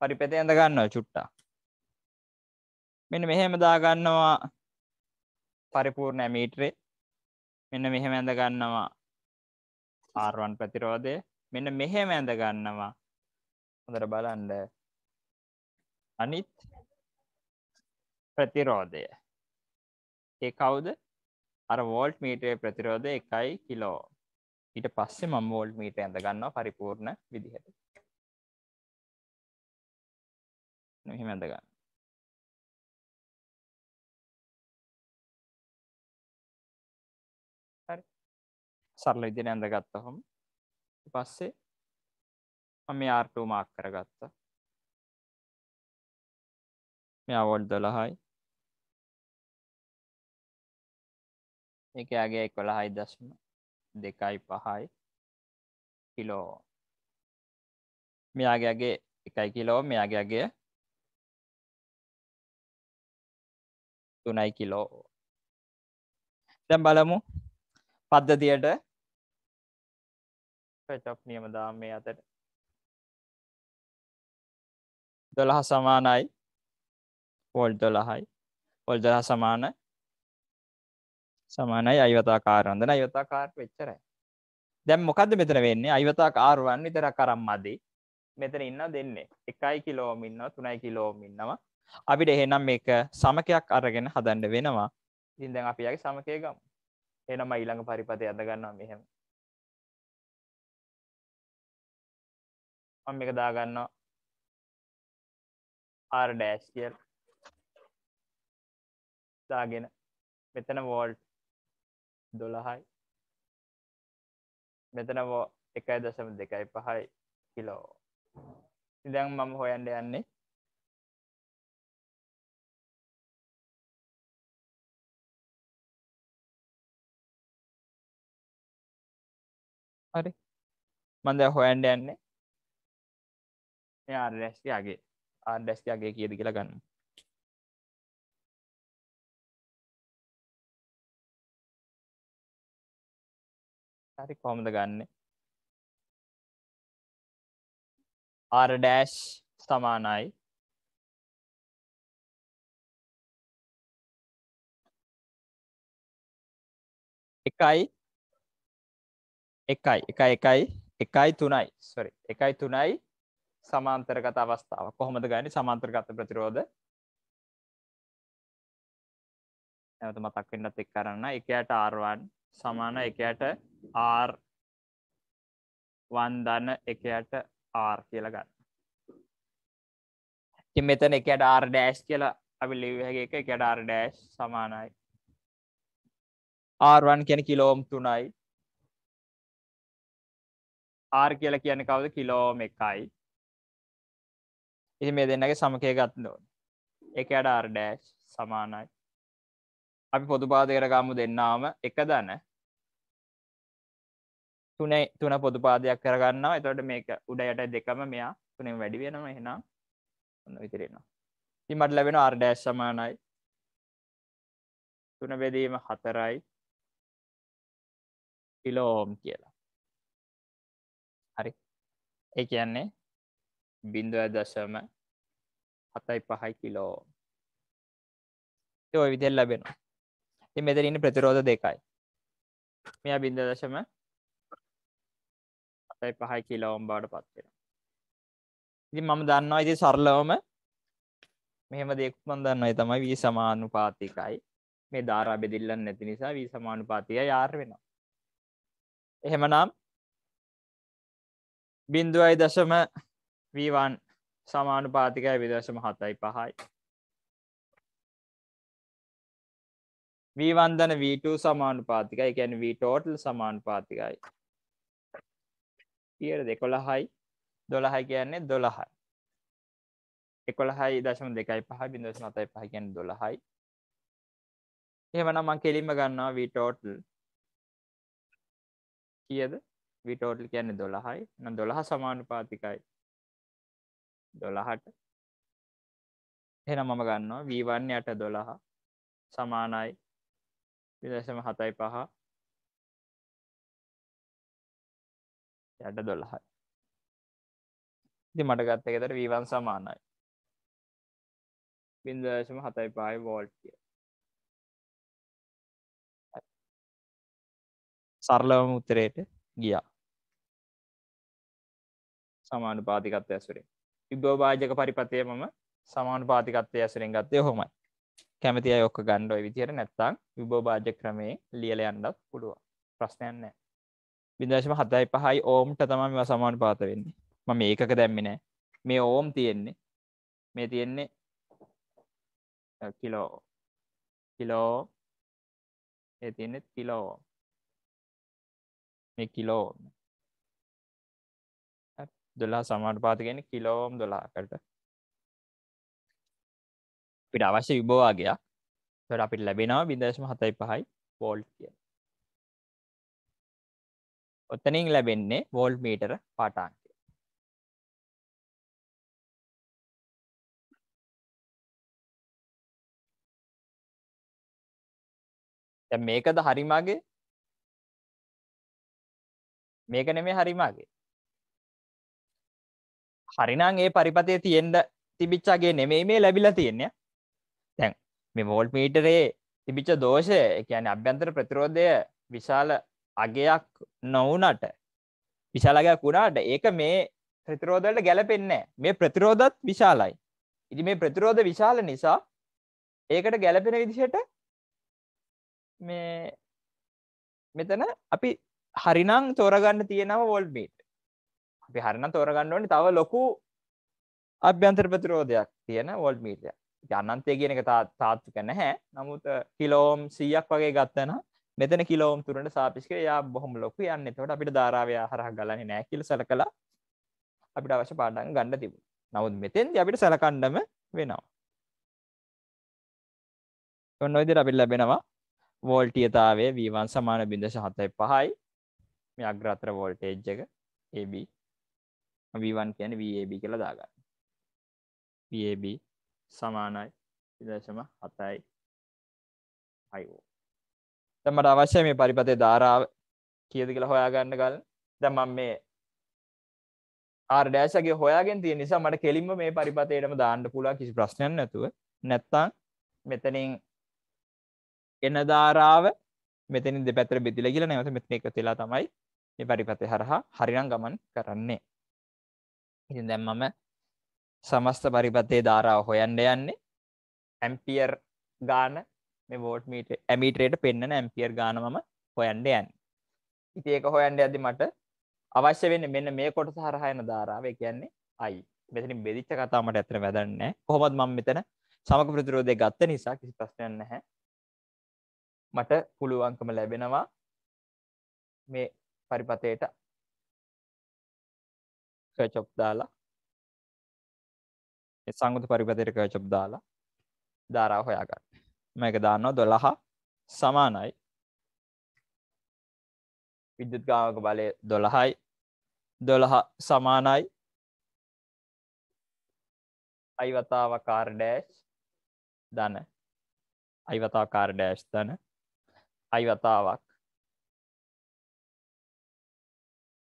පරිපත ඇඳ ගන්නවා චුට්ටා මෙන්න මෙහෙම දාගන්නවා පරිපූර්ණ මීට්‍රේ මෙන්න මෙහෙම ඇඳ ගන්නවා ආර්වන් ප්‍රතිරෝධය මෙන්න මෙහෙම ඇඳ ගන්නවා හොඳට බලන්ඩ අනිත් ප්‍රතිරෝධය ඒ කවුද අර වෝල්ට් මීටය ප්‍රතිරෝධය එකයි කිලෝ ඊට පස්සේ මම වෝල්ට් මීටය ඇඳ ගන්නවා පරිපූර්ණ විදිහට මෙහෙම ඇඳ ගන්න හරි සරල විදිහට ඇඳ ගත්තහම ඊපස්සේ මේ ආර්ටූ මාක් කරගත්තා මේ අවෝඩ් දොළහයි එක ඇගේ කොළහයි දශම දෙකයි පහයි කිලෝ මෙයාගේගේ එකයි කිලෝ මෙයාගේගේ තුනයි කිලෝ දැම් බලමු පද්ධතියට ප්‍රචප් නියමදා මේ අතට දොළහ සමානයි පොල් දොළහයි පොල් දොළහ සමාන සමානයි අයවතා කාරන්දන අයවතා කාර් වෙච්චරයි දැම් මොකද මෙතර වෙන්නේ අයවතා කාරුවන් විතර කරම් මදි මෙතන ඉන්න දෙන්නේ එකයි කිලෝමින්න තුනයි කිලෝමින්නවා අපිට එහෙනම් මේක සමකයක් අරගෙන හදන්ඩ වෙනවා ඉතින් දැන් අපි යගේ සමකය ගම් එනම ඊළඟ පරිපතය අදගන්නවා මෙහෙම මම එක දාගන්නවා R ඩෑස් කියල් දාගෙන මෙතන වෝල්ට් දොළහයි මෙතන වෝ එකයි දසම දෙකයි පහයි කිලෝ ඉදැන් මම හොයන්ඩ යන්නේ හරි මන්ද හොයන්ඩ යන්නේ යාර්ලැස්ගේ අගේ ආර් ඩැස්ක අගේ කියද කියලා ගන්න හරි කොහොමද ගන්න ආර් ඩෑෂ් සමානයි එකයි එකයි එකයි එකයි එකයි තුනයි සොරි එකයි තුනයි සමාන්තරගත අවස්ථාව කොහොමද ගනි සමාන්තරගත ප්‍රතිරෝධ ඇත මතක් වෙන්නත් එක් කරන්න එකයට ආර්වන් සමාන එකයට ආර් වන්දන්න එකයට ආර් කියලා ගන්න ති මෙතන එකට ආර් ඩෑස් කියලා අපි ලිවහගේ එක එකට ආර් ඩෑස් සමානයි ආර්වන් කියන කිලෝම් තුනයි ආර් කියල කියන කවද කිලෝම එකයි ඉති මේ දෙන්නගේ සමකය ගත්න්න ඕන එක අඩ ආර්ඩෑශ් සමානයි අපි පොදු පාදකරගාමු දෙන්නාම එක දන තුනේ තුන පොදු පාදයක් කරගන්නවා එතවට මේක උඩයට දෙකම මෙයා තුනෙන් වැඩි වෙනම එහෙනම් ඔන්න විතිරෙනවා ඉමට ලැබෙන ආර්ඩෑශ් සමානයි තුන බෙදීම හතරයි කිලෝම් කියලා හරි ඒ කියන්නේ බින්දුව දශම හතයි පහයි කිලෝ ඔය විදෙල් ලැබෙනවා එ මෙතරින්න ප්‍රතිරෝධ දෙකයි මෙයා බින්ද දශම හතයි පහයි කිලෝම් බාට පත්වෙන ඉති මම දන්නවා ඉති සරලවම මෙහෙම දෙකුත් මන් දන්නයි තමයි වී සමානු පාතිකයි මේ ධාරා බෙදිල්ලන්න නැති නිසා වී සමානු පාතිය යාර් වෙනවා එහෙමනම් බින්දුවයි දශම වීවන් සමානු පාතිකයි විදශම හතයි පහයි. වීවන්දන V2 සමානු පාතිකයි ගැන වටෝටල් සමානු පාතිකයි. පියට දෙකොළහයි දොළහයි කියන්නේ දොළහයි. එකොළහයි දශම දෙකයි පහ බිඳස මතයි පහ ගැන දොළහයි. එහෙමනම් මං කෙලින්ම ගන්නවා වටෝටල් කියද විටෝටල් කියන්නේ දොළහයි න දොළහ සමානු පාතිකයි දොළහට එහෙන මම ගන්නවා වීවන්න යට දොළහ සමානයි විදශම හතයි පහ යට දොළහයි ඉති මට ගත්ත එකතර වීවන් සමානයි බින්දශම හතයි පායි වෝල්ට් කිය සරලවම උත්තරයට ගියා සමානුපාතිකත්ව ඇසුරේ විභෝභාජක පරිපතය මම සමාන පාතිකත්වය ඇසුරෙන් ගත්තය හොමයි කැමති අයොක්ක ගණ්ඩොයි විදිහයට නැත්තං විභෝභාජ ක්‍රමේ ලියල යන්නත් පුළුව ප්‍රශ්නයන්න බිදශම හතයි පහයි ඕම්ට තමම සමාන පාත වෙන්නේ ම මේකක දැම්මින මේ ඕම් තියෙන්නේ මේ තියෙන්නේ කිලෝ කිලෝ ඒ තියන්නේ තිලෝ මේ කිලෝ දොලා සමාට පාතිගෙන කිලෝම් දොලාකට පිට අවශ්‍ය විබෝවාගේයක් ට අපිට ලැබෙනවා බිදශම හතයි පහයි වෝල්් කිය ඔත්තනින් ලැබෙන්නේ වෝල්් මීටර පාටාන්ක මේකද හරිමගේ මේක නෙමේ හරිමගේ හරිනම් ඒ පරිපතය තියෙන්ට තිබිච්චාගේ නෙමෙයි මේ ලැබිලා තියෙන්නේ තැන් මේ මෝල්ට මීටරේ තිබිච්ච දෝෂය එකන අභ්‍යන්තර ප්‍රතිරෝධය විශාල අගයක් නොවනට විශාලගයක් වුණාට ඒක මේ ප්‍රතිරෝධලට ගැලපෙන්නේ මේ ප්‍රතිරෝධත් විශාලයි ඉති මේ ප්‍රතිරෝධ විශාල නිසා ඒකට ගැලපෙන විදිහට මේ මෙතන අපි හරිනම් තෝරගන්න තියෙනව වොල්මීට අපි හරිනම් තෝරගන්න ඕනි තව ලොකු අභ්‍යන්තර ප්‍රතිරෝධයක් තියෙන වෝල්ට් මීටරය. අනන්තය කියන එක තාත්තුක නැහැ. නමුත් කිලෝම් 100ක් වගේ ගත්තන මෙතන කිලෝම් 3ට සාපේක්ෂව එයා බොහොම ලොකු යන්නේ. එතකොට අපිට ධාරාවය හරහා ගලන්නේ නැහැ කියලා සැලකලා අපිට අවශ්‍ය පාඩම් ගන්න තිබුණා. නමුත් මෙතෙන්දී අපිට සැලකන්නම වෙනවා. ඔන්න ඔය විදිහට අපිට ලැබෙනවා වෝල්ටීයතාවය V1 සමාන 0.75යි මේ අග්‍ර අතර වෝල්ටේජ් එක AB V1 කියන්නේ VAB කියලා දාගන්න. VAB සමානයි 0.7යි 5 volt. දැන් මට අවශ්‍යයි මේ පරිපථයේ ධාරාව කීයද කියලා හොයාගන්න ගල්. දැන් මම මේ R dash එකේ හොයාගෙන තියෙන නිසා මට කෙලින්ම මේ පරිපථයටම දාන්න පුළුවන් කිසි ප්‍රශ්නයක් නැතුව. නැත්තම් මෙතනින් එන ධාරාව මෙතනින් දෙපැත්තට බෙදිලා කියලා නැවත මෙතන එකතු වෙලා තමයි මේ පරිපථය හරහා හරිනම් ගමන් කරන්නේ. ඉතින් දැන් මම සමස්ත පරිපතේ ධාරාව හොයන්න යන්නේ ඇම්පියර් ගාන මේ වෝට් මීට ඇමිටරේට පෙන්න්න ඇම්පියර් ගාන මම හොයන්ඩ යන් ඉති ඒක හොයන්ඩ ඇදි මට අවශ්‍ය වෙන්න මෙන්න මේ කොට සහරහයන ධාරාව කියන්නේ අයි මෙතනින් බෙදිච්ච කතාමට ඇතන වැදන්න කොහොමත් මම මෙතන සමක ප්‍රතිරෝධය ගත්ත නිසා කිසි ප්‍රශ්නයන්න හැ මට පුළුවන්කම ලැබෙනවා මේ පරිපතයට කර්චොප් දාලා සංගත පරිපතයට කර්චොප් දාලා ධාරාව හොයාගන්න මේක දාන්නෝ දොළහා සමානයි විද්‍යුත්ගාවක බලය දොළහයි දොළහ සමානයි අයිවතාව කාර් ඩෑෂ් දන අයිවතා කාර් ඩෑෂ් දන අයිවතාවක්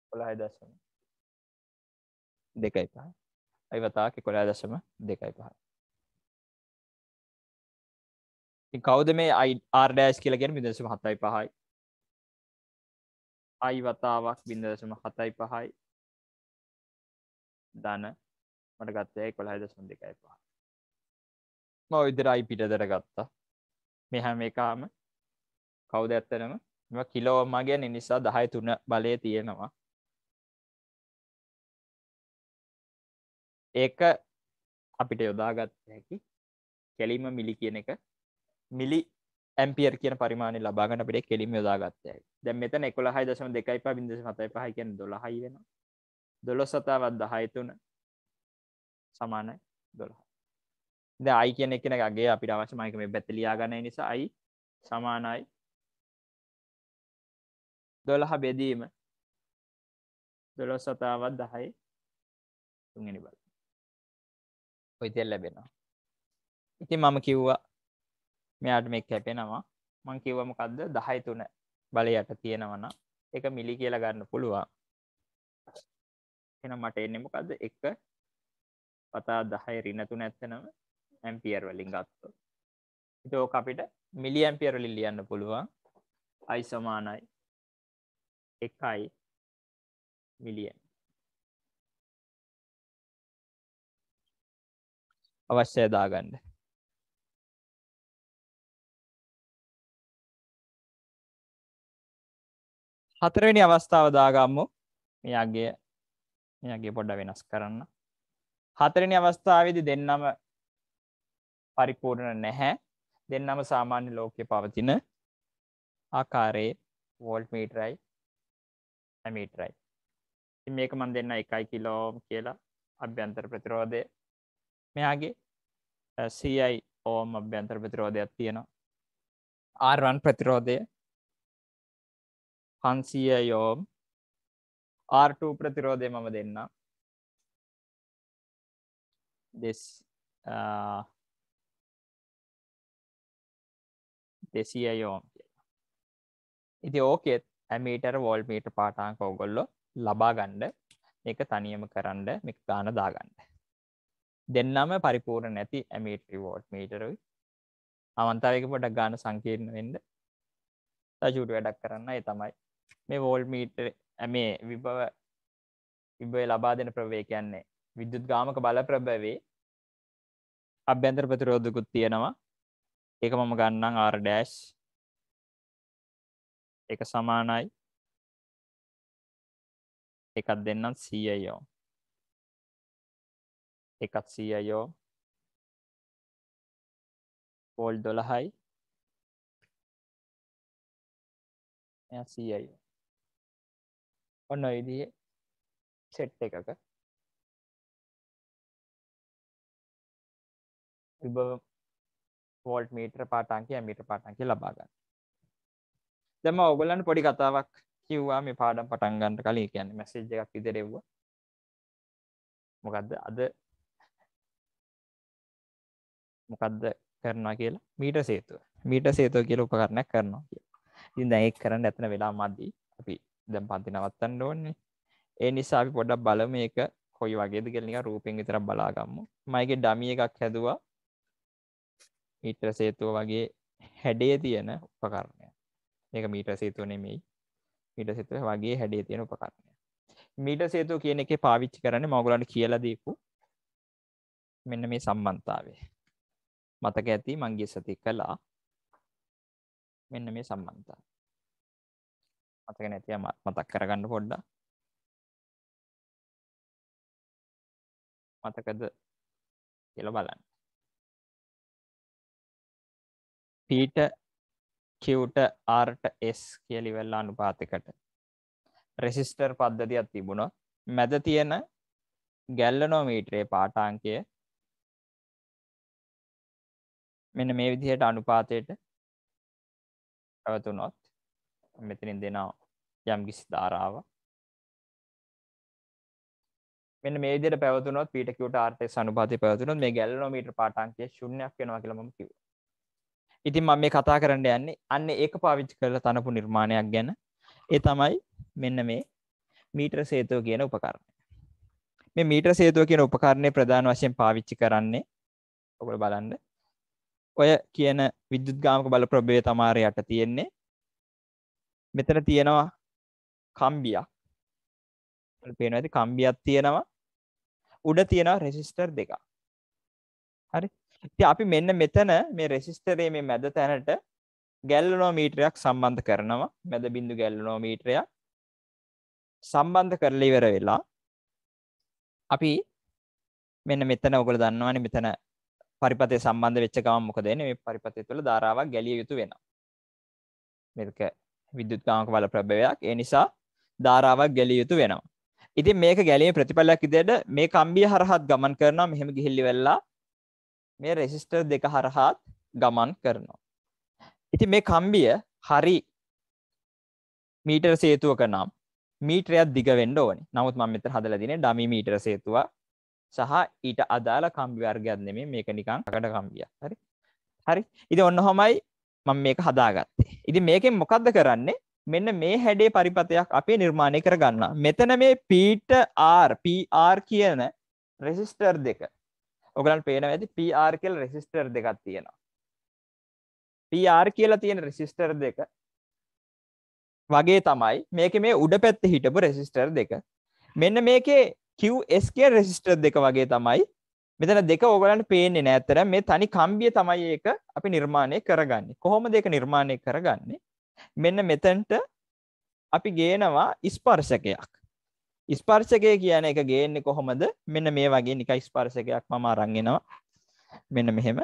කොළහයි දසන දෙකයි පහ ඇයි වතාක කොළා දශම දෙකයි පහ කවුද මේ අයි ආර්ඩෑස් කියලගෙන බිදශම හතයි පහයි අයි වතාවක් බින්දදශම හතයි පහයි දන මට ගත්තය කොළහයි දශම දෙකයි පහ ම විදිරයි පිටදර ගත්තා මෙහැම එකාම කවුද ඇත්තනම කිලෝ මගෙන් නිසා දහය තුන බලය තියෙනවා ඒක අපිට යොදාගත් හැකි කෙලිම මිලි කියන එක මිලි ඇම්පියර් කියන පරිමාණය ලබාගන්න අපිට කෙලිම යොදාගත්තයයි දැන් මෙතන එකොළහයි දශම දෙකයි පා බිඳස මතයි පහ කියන දොළහයි වෙන දොළොස් සතාවත් දහයතුන සමානයි දොළහ ද අයි කියන එකන ගේ අපිට අවශ්‍යමයික මේ බැතලියා ගණය නිසා අයි සමානයි දොළහ බෙදීම දොළොස් සතාවත් දහයි තුන්ගනි බල විදියට ලැබෙනවා ඉතින් මම කිව්වා මෙයාට මේ කැපෙනවා මං කිව්ව මොකද්ද 10 3 බලයට තියෙනවා නම් ඒක මිලි කියලා ගන්න පුළුවන් එහෙනම් මට එන්නේ මොකද්ද 1 පතා 10 ඍණ 3 නැත්නම් ඇම්පියර් වලින් ගත්තොත් ඉතින් ඕක අපිට මිලි ඇම්පියර් වලින් ලියන්න පුළුවන් i සමානයි 1යි මිලියම් අවශ්‍යය දාගන්න හතරවෙනි අවස්ථාව දාගම්මු මෙයාගේ මෙයාගේ පොඩ්ඩ වෙනස් කරන්න හතරෙනි අවස්ථාවේදී දෙන්නම පරිපූර්ණ නැහැ දෙන්නම සාමාන්‍ය ලෝකයේ පවතින ආකාරයේ වෝල්ට් මීටරයි ඇමීටරයි මේක මන් දෙන්න එකයි කිලෝම් කියලා අභ්‍යන්තර ප්‍රතිරෝධය මෙයාගේ සයි ඕම අභ්‍යන්තර ප්‍රතිරෝධයක් තියෙනවා ආර්වන් ප්‍රතිරෝධය පන්සිය යෝම් ආර්ට ප්‍රතිරෝධය මම දෙන්න දෙස් දෙසිය යෝම් ඉති ඕකෙත් ඇමීටර් වෝල් මීට පාටාංක ඔගොල්ලො ලබා ගණ්ඩ එක තනියම කරන්න මෙක් ගාන දාගන්න දෙන්නම පරිපූර්ණ නැති ඇමේට රිවෝට් මීටරුයි අවන්තාවක පොඩක් ගාන සංකීර්ණ වෙන්ඩ රජුට වැඩක් කරන්න තමයි මේ වෝල් මීටර් ඇමේ විභව විබය ලබා දෙන ප්‍රවේකයන්නේ විද්‍යුත් ගාමක බල ප්‍රභවේ අභ්‍යන්තර ප්‍රතිරෝධකුත් තියෙනවා ඒක මම ගන්නම් ආර් ඩෑස් එක සමානයි එකත් දෙන්නම් සීයයෝ එකත් සීයෝ පෝල් දොළහයි සීයි ඔන්න ඉදිහ සෙට් එකක වෝල්ට මීට්‍ර පාටන්ගේ මීට පාටන්ගේ ලබාගන්න දෙම ඔගලන් පොඩි කතාවක් කිව්වා මේ පාඩම් පටන්ගන්න කලින් කියන්න මැසේජ් එකක් ඉදරෙව්වා මොකක්ද අද මොකක්ද කරනවා කියලා මීට සේතුව මීට සේතෝ කියල උපකරණයක් කරනවා කිය ඉතින් දැඒ කරන්න ඇතන වෙලා මද්දී අපි දැම් පන්ති නවත්තන්න ඕන්නේ ඒ නිසා අපි පොඩක් බල මේක කොයි වගේද කෙලික රූපෙන් විතර බලාගම්ම මයිගේ ඩමිය එකක් හැදවා මීට්‍ර සේතුව වගේ හැඩේ තියෙන උපකරණය ඒක මීට සේතුව නෙමෙයි මීට සිතුව වගේ හැඩේ තියෙන උපකරණය මීට සේතු කියන එක පාවිච්චි කරන්න මගුලන්ට කියලදීපු මෙන්න මේ සම්බන්තාවේ මතක ඇති මංගේ සති කළා මෙන්න මේ සම්බන්ධතා මතක නැති මතක් කරගන්න පොඩ්ඩ මතකද කියලා බලන්න පීට කිව්ට ආර්ට එස් කියලිවෙල්ලා අනුපාතිකට රෙසිස්ටර් පද්ධතියක් තිබුණ මැද තියෙන ගැල්ලනෝමීට්‍රේ පාටාංකය මෙන්න මේ විදිහට අනුපාතයට පැවතුනොත් මෙතනින් දෙනා යම් කිසි ධාරාව මෙන්න මේ විදිහට පැවතුනොත් පීට කියුවට ආර්ටෙක්ස් අනුපාතය පැවතුනොත් මේ ගැලනෝමීටර් පාඨාංකය ශුන්‍යයක් වෙනවා කියලා මම කිව්වා. ඉතින් මම මේ කතා කරන්න යන්නේ අන්න ඒක පාවිච්චි කරලා තනපු නිර්මාණයක් ගැන. ඒ තමයි මෙන්න මේ මීටර සේතුව කියන උපකරණය. මේ මීටර සේතුව කියන උපකරණය ප්‍රධාන වශයෙන් පාවිච්චි කරන්නේ ඔගොල්ලෝ බලන්න ඔය කියන විද්‍යුත්ගාමක බල ප්‍රභවය තමාරයට තියෙන්නේ මෙතන තියෙනවා කම්බියක් පේන ඇති කම්බියක් තියෙනවා උඩ තියෙනවා රෙසිස්ටර් දෙක හරි ඉති අපි මෙන්න මෙතන මේ රෙසිස්ටරේ මේ මැද තැනට ගැල්ලනෝ මීටරයක් සම්බන්ධ කරනවා මැද බිඳු ගැල්ලනෝ මීටරයක් සම්බන්ධ කරලා ඉවර වෙලා අපි මෙන්න මෙතන ඔගොල්ලෝ දන්නවනේ මෙතන පරිපතය සම්බන්ධ වෙච්ච ගමන් මොකද වෙන්නේ මේ පරිපතය තුළ ධාරාවක් ගැලිය යුතු වෙනවා මේක විද්‍යුත් ගාමක බල ප්‍රභවයක් ඒ නිසා ධාරාවක් ගැලිය යුතු වෙනවා ඉතින් මේක ගැලීම ප්‍රතිඵලයක් විදිහට මේ කම්බිය හරහත් ගමන් කරනවා මෙහෙම ගිහිල්ලි වෙලා මේ රෙසිස්ටර් දෙක හරහත් ගමන් කරනවා. ඉතින් මේ කම්බිය හරි මීටර සේතුවක නම් මීටරයක් දිග වෙන්න ඕනේ. නමුත් මම මෙතන හදලා දිනේ ඩමි මීටර සේතුවක්. සහ ඊට අදාළ කම්බි වර්ගයක් නෙමේ මේක නිකං අකට කම්බිය හරි හරි ඉති ඔන්න හොමයි මං මේක හදාගත්තේ ඉති මේකෙන් මොකක්ද කරන්නේ මෙන්න මේ හැඩේ පරිපතයක් අපේ නිර්මාණය කර ගන්න මෙතන මේ පීට ආර් කියන රෙසිස්ටර් දෙක ඔගලන් පේන ඇති පR කියල රෙසිස්ටර් දෙකක් තියෙනවා පR කියලා තියෙන රෙසිස්ටර් දෙක වගේ තමයි මේක මේ උඩ පැත්ත හිටපු රෙසිස්ටර් දෙක මෙන්න මේකේ QS කිය රෙසිස්ටර් දෙක වගේ තමයි මෙතන දෙක ඕගලන්ට පේන්නේ නෑතර මේ තනි කම්බිය තමයි ඒක අපි නිර්මාණය කරගන්නේ කොහොම දෙක නිර්මාණය කරගන්නේ මෙන්න මෙතන්ට අපි ගේනවා ඉස්පර්ශකයක් ඉස්පර්ශකය කියන එක ගේන්නේ කොහොමද මෙන්න මේ වගේ නික ස්පර්ශකයක් මම අරංගෙනවා මෙන්න මෙහෙම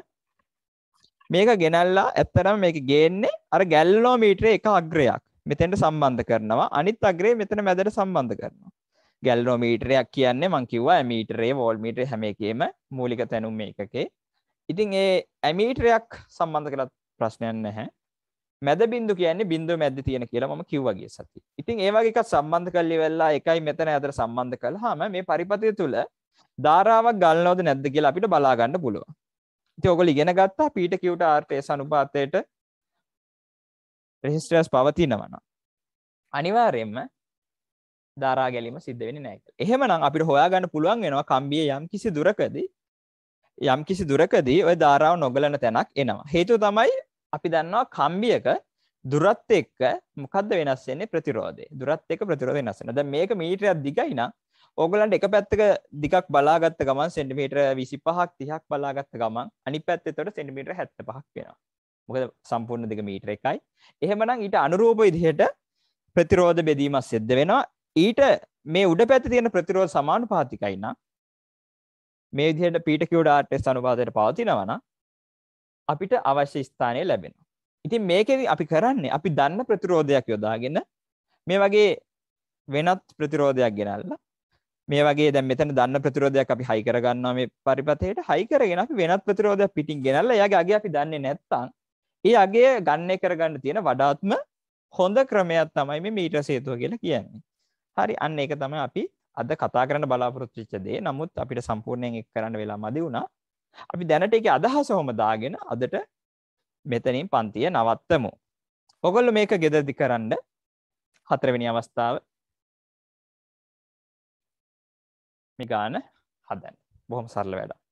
මේක ගෙනල්ලා ඇත්තරම් මේක ගේන්නේ අර ගැල්නෝ මීට්‍ර එක අග්‍රයක් මෙතෙන්ට සම්බන්ධ කරනවා අනිත් අග්‍රේ මෙතන මැදට සම්බන්ධ කරනවා ගැල්නෝ මීටරයක් කියන්නේ මං කිව්වා ඇමීටරේ වෝල්මීටරේ හැම එකේම මූලික තැනුම් මේ එකකේ ඉතින් ඒ ඇමීටරයක් සම්බන්ධ කරත් ප්‍රශ්නයක් නැහැ මැද බින්දු කියන්නේ බින්දුව මැද්ද තියෙන කියලා මම කිව්වා ගිය සතිය. ඉතින් ඒ වගේ එකක් සම්බන්ධ කරලි වෙලා එකයි මෙතන අතර සම්බන්ධ කළාම මේ පරිපථය තුල ධාරාවක් ගලනවද නැද්ද කියලා අපිට බලා ගන්න පුළුවන්. ඉතින් ඔයගොල්ලෝ ඉගෙන ගත්තා පීට කියුට ආර් එස් අනුපාතයට රෙසිස්ටන්ස් පවතිනවා නම්. අනිවාර්යයෙන්ම දරා ගැලීම සිද්ධ වෙන නෑ එහෙමනම් අපිට හොයාගන්න පුළුවන් වෙනවා කම්බිය යම් කිසි දුරකදී යම් කිසි දුරකදී ඔය ධාරාව නොගලන තැනක් එනවා හේතුව තමයි අපි දන්නවා කම්බියක දුරත් එක්ක මොකක්ද වෙනස් වෙන්නේ ප්‍රතිරෝධය දුරත් එක්ක ප්‍රතිරෝධය වෙනස් වෙනවා දැන් මේක මීටරයක් දිගයි නම් ඕගලන්ට එක පැත්තක දිගක් බලාගත්ත ගමන් සෙන්ටිමීටර 25ක් 30ක් බලාගත්ත ගමන් අනිත් පැත්තේ එතකොට සෙන්ටිමීටර 75ක් වෙනවා මොකද සම්පූර්ණ දෙක මීටර එකයි එහෙමනම් ඊට අනුරූප විදිහට ප්‍රතිරෝධ බෙදීමක් සිද්ධ වෙනවා ඊට මේ උඩ පැති තියෙන ප්‍රතිරෝධ සමාන පාතිකයි නම් මේ විදිහට පීට කියවඩ ආර්ටස් අනුපාතයට පවතිනවන අපිට අවශ්‍ය ස්ථානය ලැබෙන. ඉතින් මේකෙද අපි කරන්නේ අපි දන්න ප්‍රතිරෝධයක් යොදාගෙන මේ වගේ වෙනත් ප්‍රතිරෝධයක් ගෙනල්ලා මේ වගේ දැ මෙතන දන්න ප්‍රතිරෝධයක් අපි හයි කරගන්නවා මේ පරිපතයට හයි කරගෙන අපි වෙනත් ප්‍රතිරෝධයක් පිටින් ගෙනල්ල යගේ අගේ අපි දන්නේ නැත්තං ඒ අගේ ගන්නේ කරගන්න තියෙන වඩාත්ම හොඳ ක්‍රමයක් තමයි මේ මීට සේතුව කියලා කියන්නේ. හරි අන්න ඒක තමයි අපි අද කතා කරන්න බලාපොරොත්තු වෙච්ච දේ. නමුත් අපිට සම්පූර්ණයෙන් එක කරන්න වෙලා මදි වුණා. අපි දැනට ඒකේ අදහස හොම දාගෙන අදට මෙතනින් පන්තිය නවත්තමු. ඔගොල්ලෝ මේක ගෙදරදි කරන්න හතරවෙනි අවස්ථාව මේ ගාන හදන්න. බොහොම සරල වැඩක්.